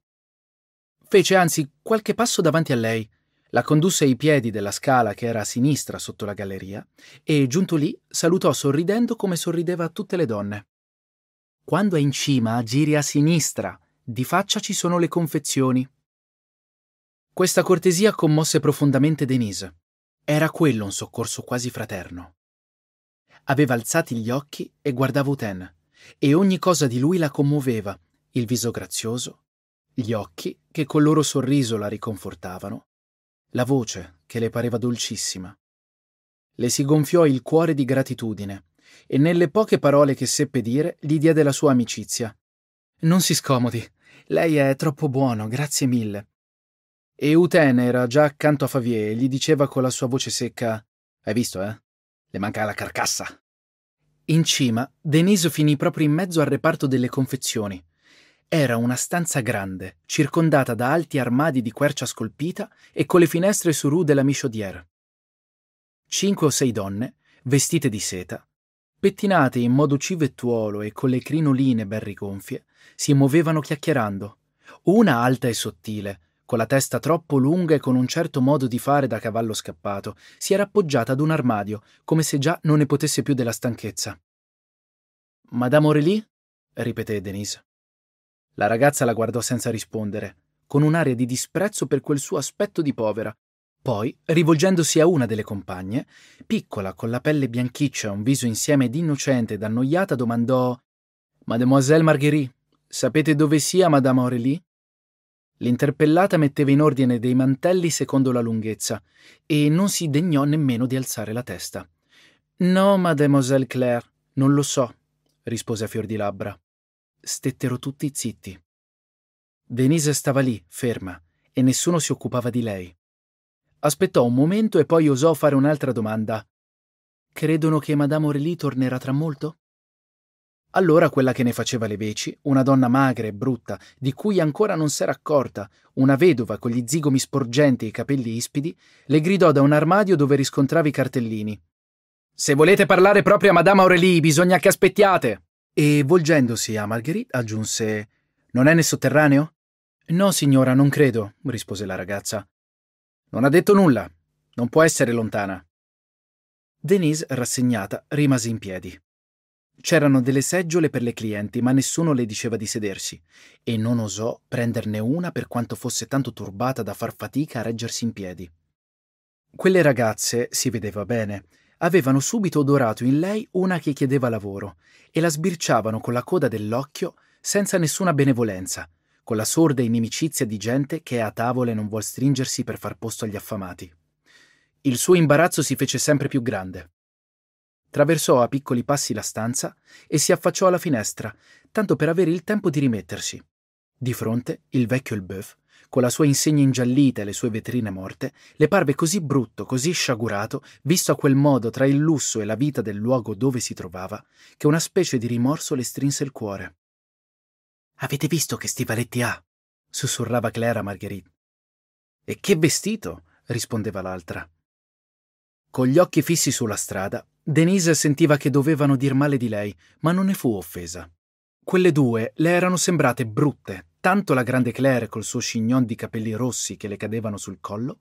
Fece anzi qualche passo davanti a lei, la condusse ai piedi della scala che era a sinistra sotto la galleria e, giunto lì, salutò sorridendo come sorrideva a tutte le donne. Quando è in cima, giri a sinistra. Di faccia ci sono le confezioni. Questa cortesia commosse profondamente Denise. Era quello un soccorso quasi fraterno. Aveva alzati gli occhi e guardava Uten, e ogni cosa di lui la commuoveva, il viso grazioso, gli occhi che col loro sorriso la riconfortavano, la voce che le pareva dolcissima. Le si gonfiò il cuore di gratitudine e nelle poche parole che seppe dire gli diede la sua amicizia. Non si scomodi, lei è troppo buono, grazie mille. E Utene era già accanto a Favier e gli diceva con la sua voce secca: Hai visto, eh? Le manca la carcassa. In cima, Deniso finì proprio in mezzo al reparto delle confezioni era una stanza grande, circondata da alti armadi di quercia scolpita e con le finestre su rue della Michaudière. Cinque o sei donne, vestite di seta, pettinate in modo civettuolo e con le crinoline ben rigonfie, si muovevano chiacchierando. Una alta e sottile, con la testa troppo lunga e con un certo modo di fare da cavallo scappato, si era appoggiata ad un armadio, come se già non ne potesse più della stanchezza. Madame Aurélie? ripeté Denise. La ragazza la guardò senza rispondere, con un'aria di disprezzo per quel suo aspetto di povera. Poi, rivolgendosi a una delle compagne, piccola, con la pelle bianchiccia e un viso insieme d'innocente ed annoiata, domandò Mademoiselle Marguerite, sapete dove sia Madame Aurélie? L'interpellata metteva in ordine dei mantelli secondo la lunghezza e non si degnò nemmeno di alzare la testa. No, mademoiselle Claire, non lo so, rispose a fior di labbra stettero tutti zitti. Denise stava lì, ferma, e nessuno si occupava di lei. Aspettò un momento e poi osò fare un'altra domanda. Credono che Madame Aurélie tornerà tra molto? Allora quella che ne faceva le veci, una donna magra e brutta, di cui ancora non s'era accorta, una vedova con gli zigomi sporgenti e i capelli ispidi, le gridò da un armadio dove riscontrava i cartellini. Se volete parlare proprio a Madame Aurélie, bisogna che aspettiate! e volgendosi a Marguerite aggiunse Non è nel sotterraneo? No, signora, non credo, rispose la ragazza. Non ha detto nulla. Non può essere lontana. Denise, rassegnata, rimase in piedi. C'erano delle seggiole per le clienti, ma nessuno le diceva di sedersi, e non osò prenderne una per quanto fosse tanto turbata da far fatica a reggersi in piedi. Quelle ragazze, si vedeva bene, avevano subito odorato in lei una che chiedeva lavoro e la sbirciavano con la coda dell'occhio senza nessuna benevolenza, con la sorda inimicizia di gente che è a tavola e non vuol stringersi per far posto agli affamati. Il suo imbarazzo si fece sempre più grande. Traversò a piccoli passi la stanza e si affacciò alla finestra, tanto per avere il tempo di rimettersi. Di fronte, il vecchio il con la sua insegna ingiallita e le sue vetrine morte, le parve così brutto, così sciagurato, visto a quel modo tra il lusso e la vita del luogo dove si trovava, che una specie di rimorso le strinse il cuore. Avete visto che stivaletti ha? sussurrava Clara a Marguerite. E che vestito? rispondeva l'altra. Con gli occhi fissi sulla strada, Denise sentiva che dovevano dir male di lei, ma non ne fu offesa. Quelle due le erano sembrate brutte, tanto la grande Claire col suo scignon di capelli rossi che le cadevano sul collo,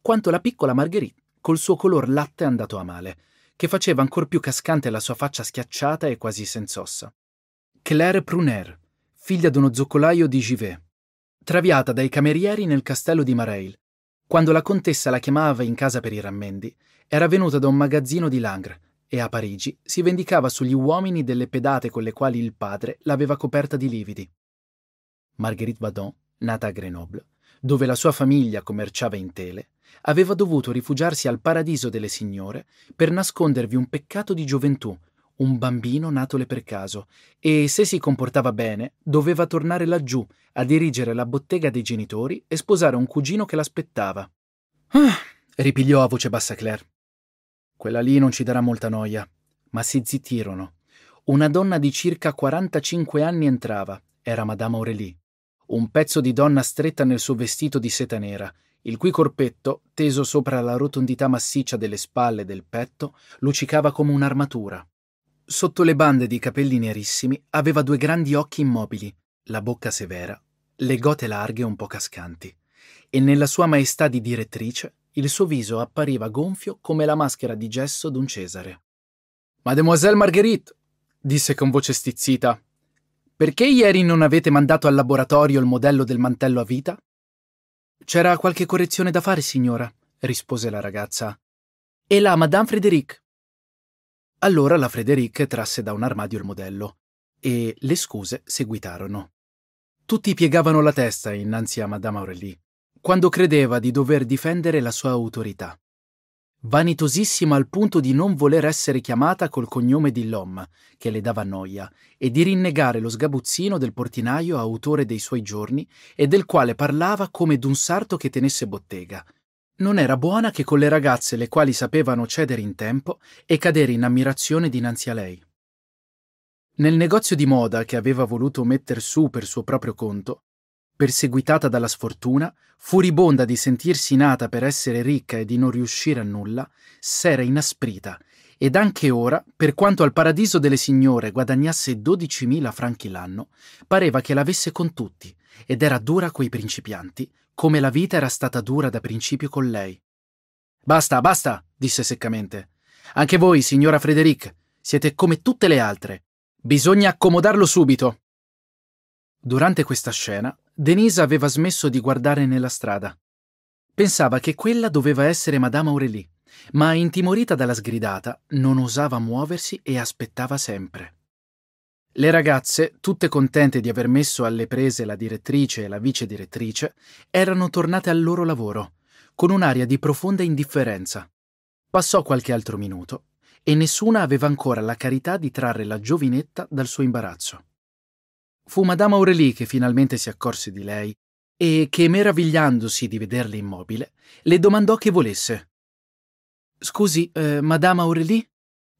quanto la piccola Marguerite col suo color latte andato a male, che faceva ancor più cascante la sua faccia schiacciata e quasi senzossa. Claire Pruner, figlia d'uno zoccolaio di Givet, traviata dai camerieri nel castello di Mareil, quando la contessa la chiamava in casa per i rammendi, era venuta da un magazzino di Langres, e a Parigi si vendicava sugli uomini delle pedate con le quali il padre l'aveva coperta di lividi. Marguerite Badon, nata a Grenoble, dove la sua famiglia commerciava in tele, aveva dovuto rifugiarsi al paradiso delle signore per nascondervi un peccato di gioventù, un bambino natole per caso, e se si comportava bene doveva tornare laggiù a dirigere la bottega dei genitori e sposare un cugino che l'aspettava. Ah, ripigliò a voce bassa Claire. Quella lì non ci darà molta noia. Ma si zittirono. Una donna di circa 45 anni entrava. Era Madame Aurélie. Un pezzo di donna stretta nel suo vestito di seta nera, il cui corpetto, teso sopra la rotondità massiccia delle spalle e del petto, luccicava come un'armatura. Sotto le bande di capelli nerissimi aveva due grandi occhi immobili, la bocca severa, le gote larghe un po' cascanti, e nella sua maestà di direttrice il suo viso appariva gonfio come la maschera di gesso d'un Cesare. Mademoiselle Marguerite, disse con voce stizzita, perché ieri non avete mandato al laboratorio il modello del mantello a vita? C'era qualche correzione da fare, signora, rispose la ragazza. E la Madame Frédéric? Allora la Frédéric trasse da un armadio il modello e le scuse seguitarono. Tutti piegavano la testa innanzi a Madame Aurélie quando credeva di dover difendere la sua autorità. Vanitosissima al punto di non voler essere chiamata col cognome di Lom, che le dava noia, e di rinnegare lo sgabuzzino del portinaio autore dei suoi giorni e del quale parlava come d'un sarto che tenesse bottega. Non era buona che con le ragazze le quali sapevano cedere in tempo e cadere in ammirazione dinanzi a lei. Nel negozio di moda che aveva voluto metter su per suo proprio conto, perseguitata dalla sfortuna, furibonda di sentirsi nata per essere ricca e di non riuscire a nulla, s'era inasprita ed anche ora, per quanto al paradiso delle signore guadagnasse 12.000 franchi l'anno, pareva che l'avesse con tutti ed era dura coi principianti, come la vita era stata dura da principio con lei. Basta, basta, disse seccamente. Anche voi, signora Frederic, siete come tutte le altre. Bisogna accomodarlo subito. Durante questa scena, Denise aveva smesso di guardare nella strada. Pensava che quella doveva essere Madame Aurélie, ma intimorita dalla sgridata, non osava muoversi e aspettava sempre. Le ragazze, tutte contente di aver messo alle prese la direttrice e la vice direttrice, erano tornate al loro lavoro, con un'aria di profonda indifferenza. Passò qualche altro minuto e nessuna aveva ancora la carità di trarre la giovinetta dal suo imbarazzo. Fu Madame Aurélie che finalmente si accorse di lei e che, meravigliandosi di vederla immobile, le domandò che volesse. Scusi, eh, Madame Aurélie?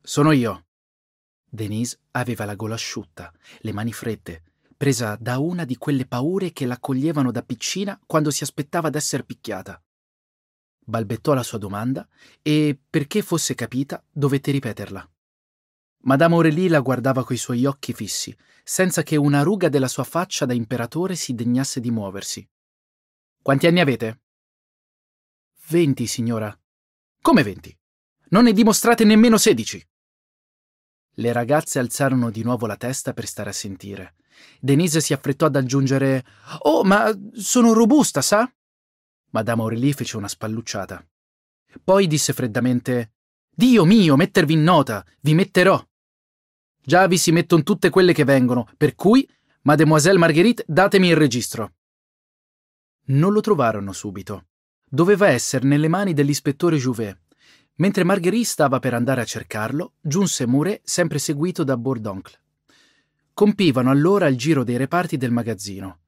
Sono io. Denise aveva la gola asciutta, le mani fredde, presa da una di quelle paure che la coglievano da piccina quando si aspettava d'essere picchiata. Balbettò la sua domanda e, perché fosse capita, dovette ripeterla. Madame Aurélie la guardava coi suoi occhi fissi, senza che una ruga della sua faccia da imperatore si degnasse di muoversi. Quanti anni avete? Venti, signora. Come venti? Non ne dimostrate nemmeno sedici. Le ragazze alzarono di nuovo la testa per stare a sentire. Denise si affrettò ad aggiungere Oh, ma sono robusta, sa? Madame Aurélie fece una spallucciata. Poi disse freddamente Dio mio, mettervi in nota, vi metterò. Già vi si mettono tutte quelle che vengono, per cui, mademoiselle Marguerite, datemi il registro. Non lo trovarono subito. Doveva essere nelle mani dell'ispettore Jouvet. Mentre Marguerite stava per andare a cercarlo, giunse Mouret sempre seguito da Bourdoncle. Compivano allora il giro dei reparti del magazzino.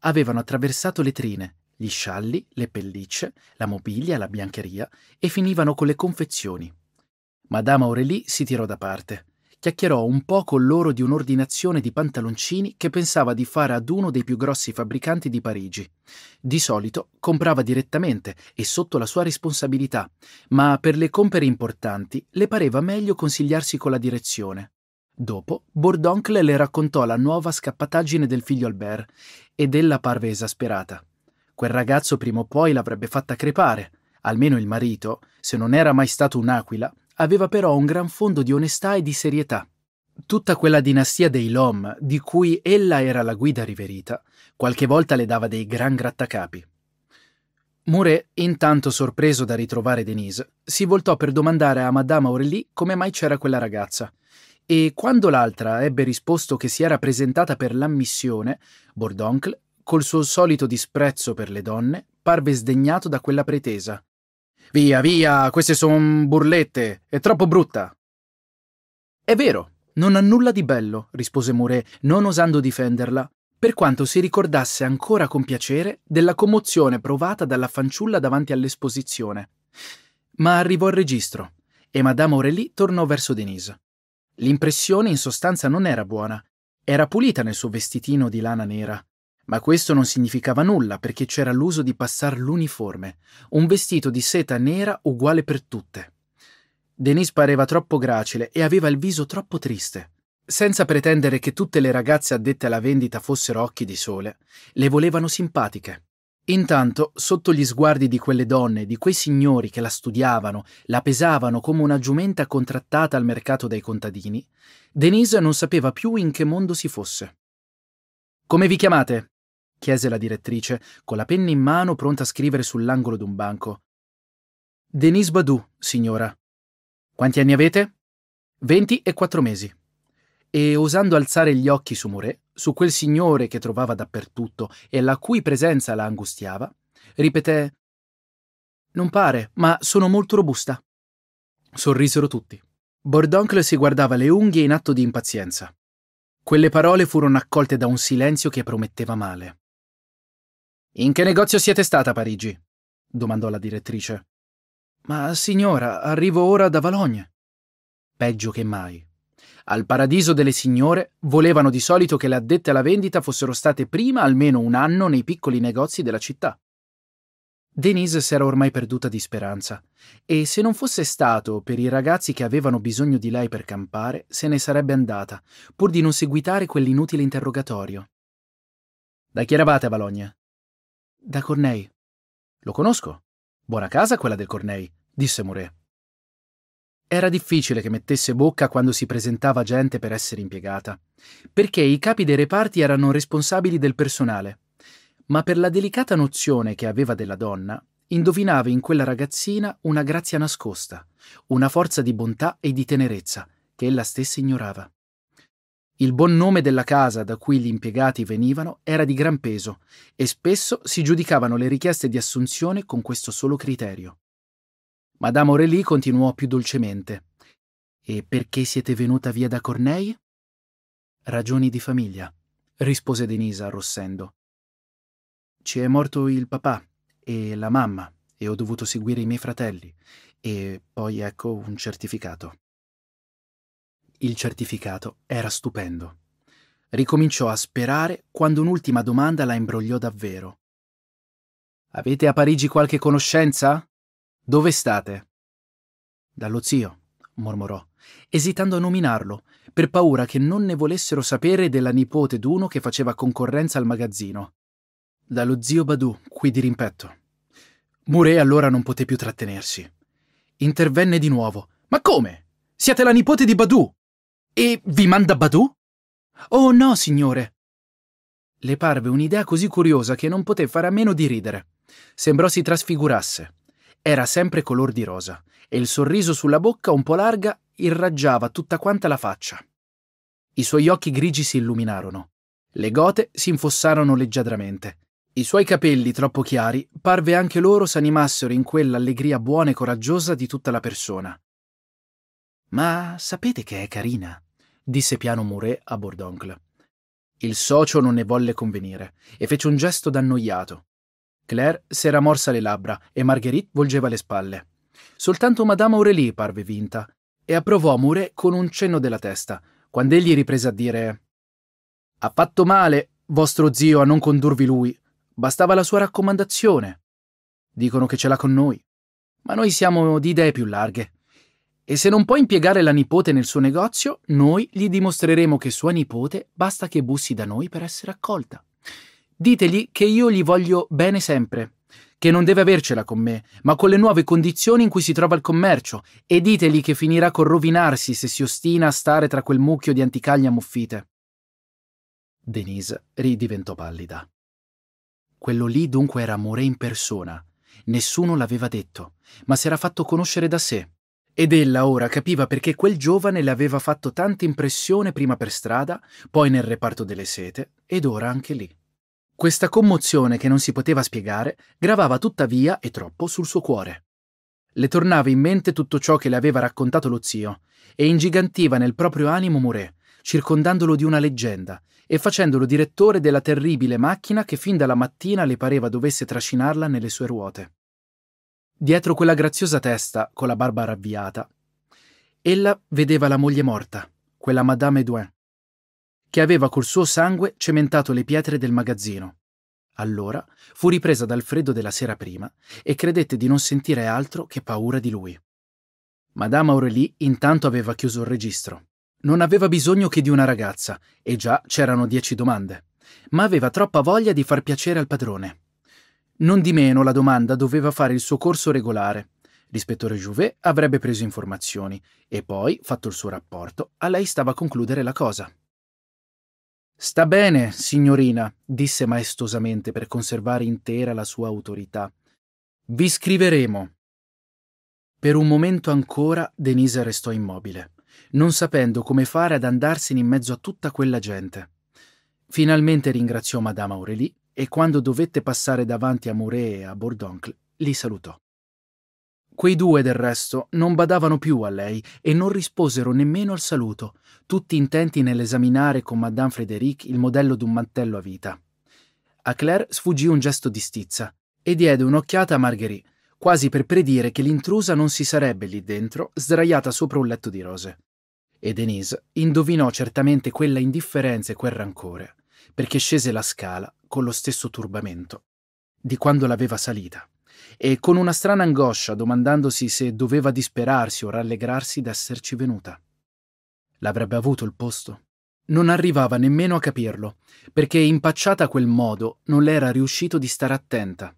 Avevano attraversato le trine, gli scialli, le pellicce, la mobilia, la biancheria e finivano con le confezioni. Madame Aurélie si tirò da parte chiacchierò un po' con loro di un'ordinazione di pantaloncini che pensava di fare ad uno dei più grossi fabbricanti di Parigi. Di solito comprava direttamente e sotto la sua responsabilità, ma per le compere importanti le pareva meglio consigliarsi con la direzione. Dopo, Bourdoncle le raccontò la nuova scappataggine del figlio Albert ed ella parve esasperata. Quel ragazzo prima o poi l'avrebbe fatta crepare. Almeno il marito, se non era mai stato un'aquila, aveva però un gran fondo di onestà e di serietà. Tutta quella dinastia dei Lom, di cui ella era la guida riverita, qualche volta le dava dei gran grattacapi. Mouret, intanto sorpreso da ritrovare Denise, si voltò per domandare a Madame Aurélie come mai c'era quella ragazza. E quando l'altra ebbe risposto che si era presentata per l'ammissione, Bordoncle, col suo solito disprezzo per le donne, parve sdegnato da quella pretesa. Via, via, queste son burlette, è troppo brutta. È vero, non ha nulla di bello, rispose Muré, non osando difenderla, per quanto si ricordasse ancora con piacere della commozione provata dalla fanciulla davanti all'esposizione. Ma arrivò il registro e Madame Aurélie tornò verso Denise. L'impressione in sostanza non era buona. Era pulita nel suo vestitino di lana nera, ma questo non significava nulla perché c'era l'uso di passar l'uniforme, un vestito di seta nera uguale per tutte. Denise pareva troppo gracile e aveva il viso troppo triste. Senza pretendere che tutte le ragazze addette alla vendita fossero occhi di sole, le volevano simpatiche. Intanto, sotto gli sguardi di quelle donne, di quei signori che la studiavano, la pesavano come una giumenta contrattata al mercato dai contadini, Denise non sapeva più in che mondo si fosse. Come vi chiamate? chiese la direttrice, con la penna in mano pronta a scrivere sull'angolo d'un banco. Denise Badou, signora. Quanti anni avete? Venti e quattro mesi. E osando alzare gli occhi su Moret, su quel signore che trovava dappertutto e la cui presenza la angustiava, ripeté Non pare, ma sono molto robusta. Sorrisero tutti. Bordoncle si guardava le unghie in atto di impazienza. Quelle parole furono accolte da un silenzio che prometteva male. In che negozio siete stata a Parigi? domandò la direttrice. Ma signora, arrivo ora da Valogne. Peggio che mai. Al paradiso delle signore volevano di solito che le addette alla vendita fossero state prima almeno un anno nei piccoli negozi della città. Denise s'era ormai perduta di speranza e se non fosse stato per i ragazzi che avevano bisogno di lei per campare, se ne sarebbe andata, pur di non seguitare quell'inutile interrogatorio. Da chi eravate a Valogna? Da Cornei. Lo conosco. Buona casa quella del Cornei, disse Moret. Era difficile che mettesse bocca quando si presentava gente per essere impiegata, perché i capi dei reparti erano responsabili del personale, ma per la delicata nozione che aveva della donna, indovinava in quella ragazzina una grazia nascosta, una forza di bontà e di tenerezza che ella stessa ignorava. Il buon nome della casa da cui gli impiegati venivano era di gran peso e spesso si giudicavano le richieste di assunzione con questo solo criterio. Madame Aurélie continuò più dolcemente. E perché siete venuta via da Corneille? Ragioni di famiglia, rispose Denisa arrossendo. Ci è morto il papà e la mamma e ho dovuto seguire i miei fratelli e poi ecco un certificato. Il certificato era stupendo. Ricominciò a sperare quando un'ultima domanda la imbrogliò davvero. Avete a Parigi qualche conoscenza? Dove state? Dallo zio, mormorò, esitando a nominarlo, per paura che non ne volessero sapere della nipote d'uno che faceva concorrenza al magazzino. Dallo zio Badù, qui di rimpetto. Muré allora non poté più trattenersi. Intervenne di nuovo. Ma come? Siete la nipote di Badù! E vi manda Badù? Oh no, signore! Le parve un'idea così curiosa che non poté fare a meno di ridere. Sembrò si trasfigurasse. Era sempre color di rosa e il sorriso sulla bocca un po' larga irraggiava tutta quanta la faccia. I suoi occhi grigi si illuminarono. Le gote si infossarono leggiadramente. I suoi capelli, troppo chiari, parve anche loro s'animassero in quell'allegria buona e coraggiosa di tutta la persona. Ma sapete che è carina? disse piano Muré a Bourdoncle. Il socio non ne volle convenire e fece un gesto d'annoiato. Claire s'era morsa le labbra e Marguerite volgeva le spalle. Soltanto Madame Aurélie parve vinta e approvò Muré con un cenno della testa, quando egli riprese a dire «Ha fatto male vostro zio a non condurvi lui. Bastava la sua raccomandazione. Dicono che ce l'ha con noi. Ma noi siamo di idee più larghe. E se non può impiegare la nipote nel suo negozio, noi gli dimostreremo che sua nipote basta che bussi da noi per essere accolta. Ditegli che io gli voglio bene sempre, che non deve avercela con me, ma con le nuove condizioni in cui si trova il commercio, e ditegli che finirà col rovinarsi se si ostina a stare tra quel mucchio di anticaglie ammuffite. Denise ridiventò pallida. Quello lì dunque era amore in persona. Nessuno l'aveva detto, ma s'era fatto conoscere da sé. Ed ella ora capiva perché quel giovane le aveva fatto tanta impressione prima per strada, poi nel reparto delle sete, ed ora anche lì. Questa commozione che non si poteva spiegare gravava tuttavia e troppo sul suo cuore. Le tornava in mente tutto ciò che le aveva raccontato lo zio e ingigantiva nel proprio animo Muré, circondandolo di una leggenda e facendolo direttore della terribile macchina che fin dalla mattina le pareva dovesse trascinarla nelle sue ruote. Dietro quella graziosa testa, con la barba ravviata, ella vedeva la moglie morta, quella Madame Edouin, che aveva col suo sangue cementato le pietre del magazzino. Allora fu ripresa dal freddo della sera prima e credette di non sentire altro che paura di lui. Madame Aurélie intanto aveva chiuso il registro. Non aveva bisogno che di una ragazza, e già c'erano dieci domande, ma aveva troppa voglia di far piacere al padrone. Non di meno la domanda doveva fare il suo corso regolare. L'ispettore Jouvet avrebbe preso informazioni e poi, fatto il suo rapporto, a lei stava a concludere la cosa. Sta bene, signorina, disse maestosamente per conservare intera la sua autorità. Vi scriveremo. Per un momento ancora Denise restò immobile, non sapendo come fare ad andarsene in mezzo a tutta quella gente. Finalmente ringraziò Madame Aurélie e quando dovette passare davanti a Mouret e a Bourdoncle, li salutò. Quei due, del resto, non badavano più a lei e non risposero nemmeno al saluto, tutti intenti nell'esaminare con Madame Frédéric il modello d'un mantello a vita. A Claire sfuggì un gesto di stizza e diede un'occhiata a Marguerite, quasi per predire che l'intrusa non si sarebbe lì dentro, sdraiata sopra un letto di rose. E Denise indovinò certamente quella indifferenza e quel rancore perché scese la scala con lo stesso turbamento di quando l'aveva salita e con una strana angoscia domandandosi se doveva disperarsi o rallegrarsi d'esserci venuta. L'avrebbe avuto il posto? Non arrivava nemmeno a capirlo, perché impacciata a quel modo non le era riuscito di stare attenta.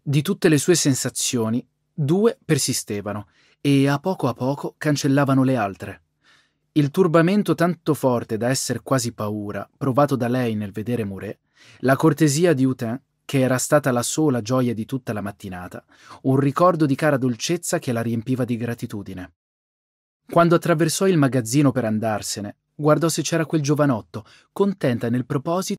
Di tutte le sue sensazioni, due persistevano e a poco a poco cancellavano le altre. Il turbamento tanto forte da essere quasi paura, provato da lei nel vedere Muret, la cortesia di Hutin, che era stata la sola gioia di tutta la mattinata, un ricordo di cara dolcezza che la riempiva di gratitudine. Quando attraversò il magazzino per andarsene, guardò se c'era quel giovanotto, contenta nel proposito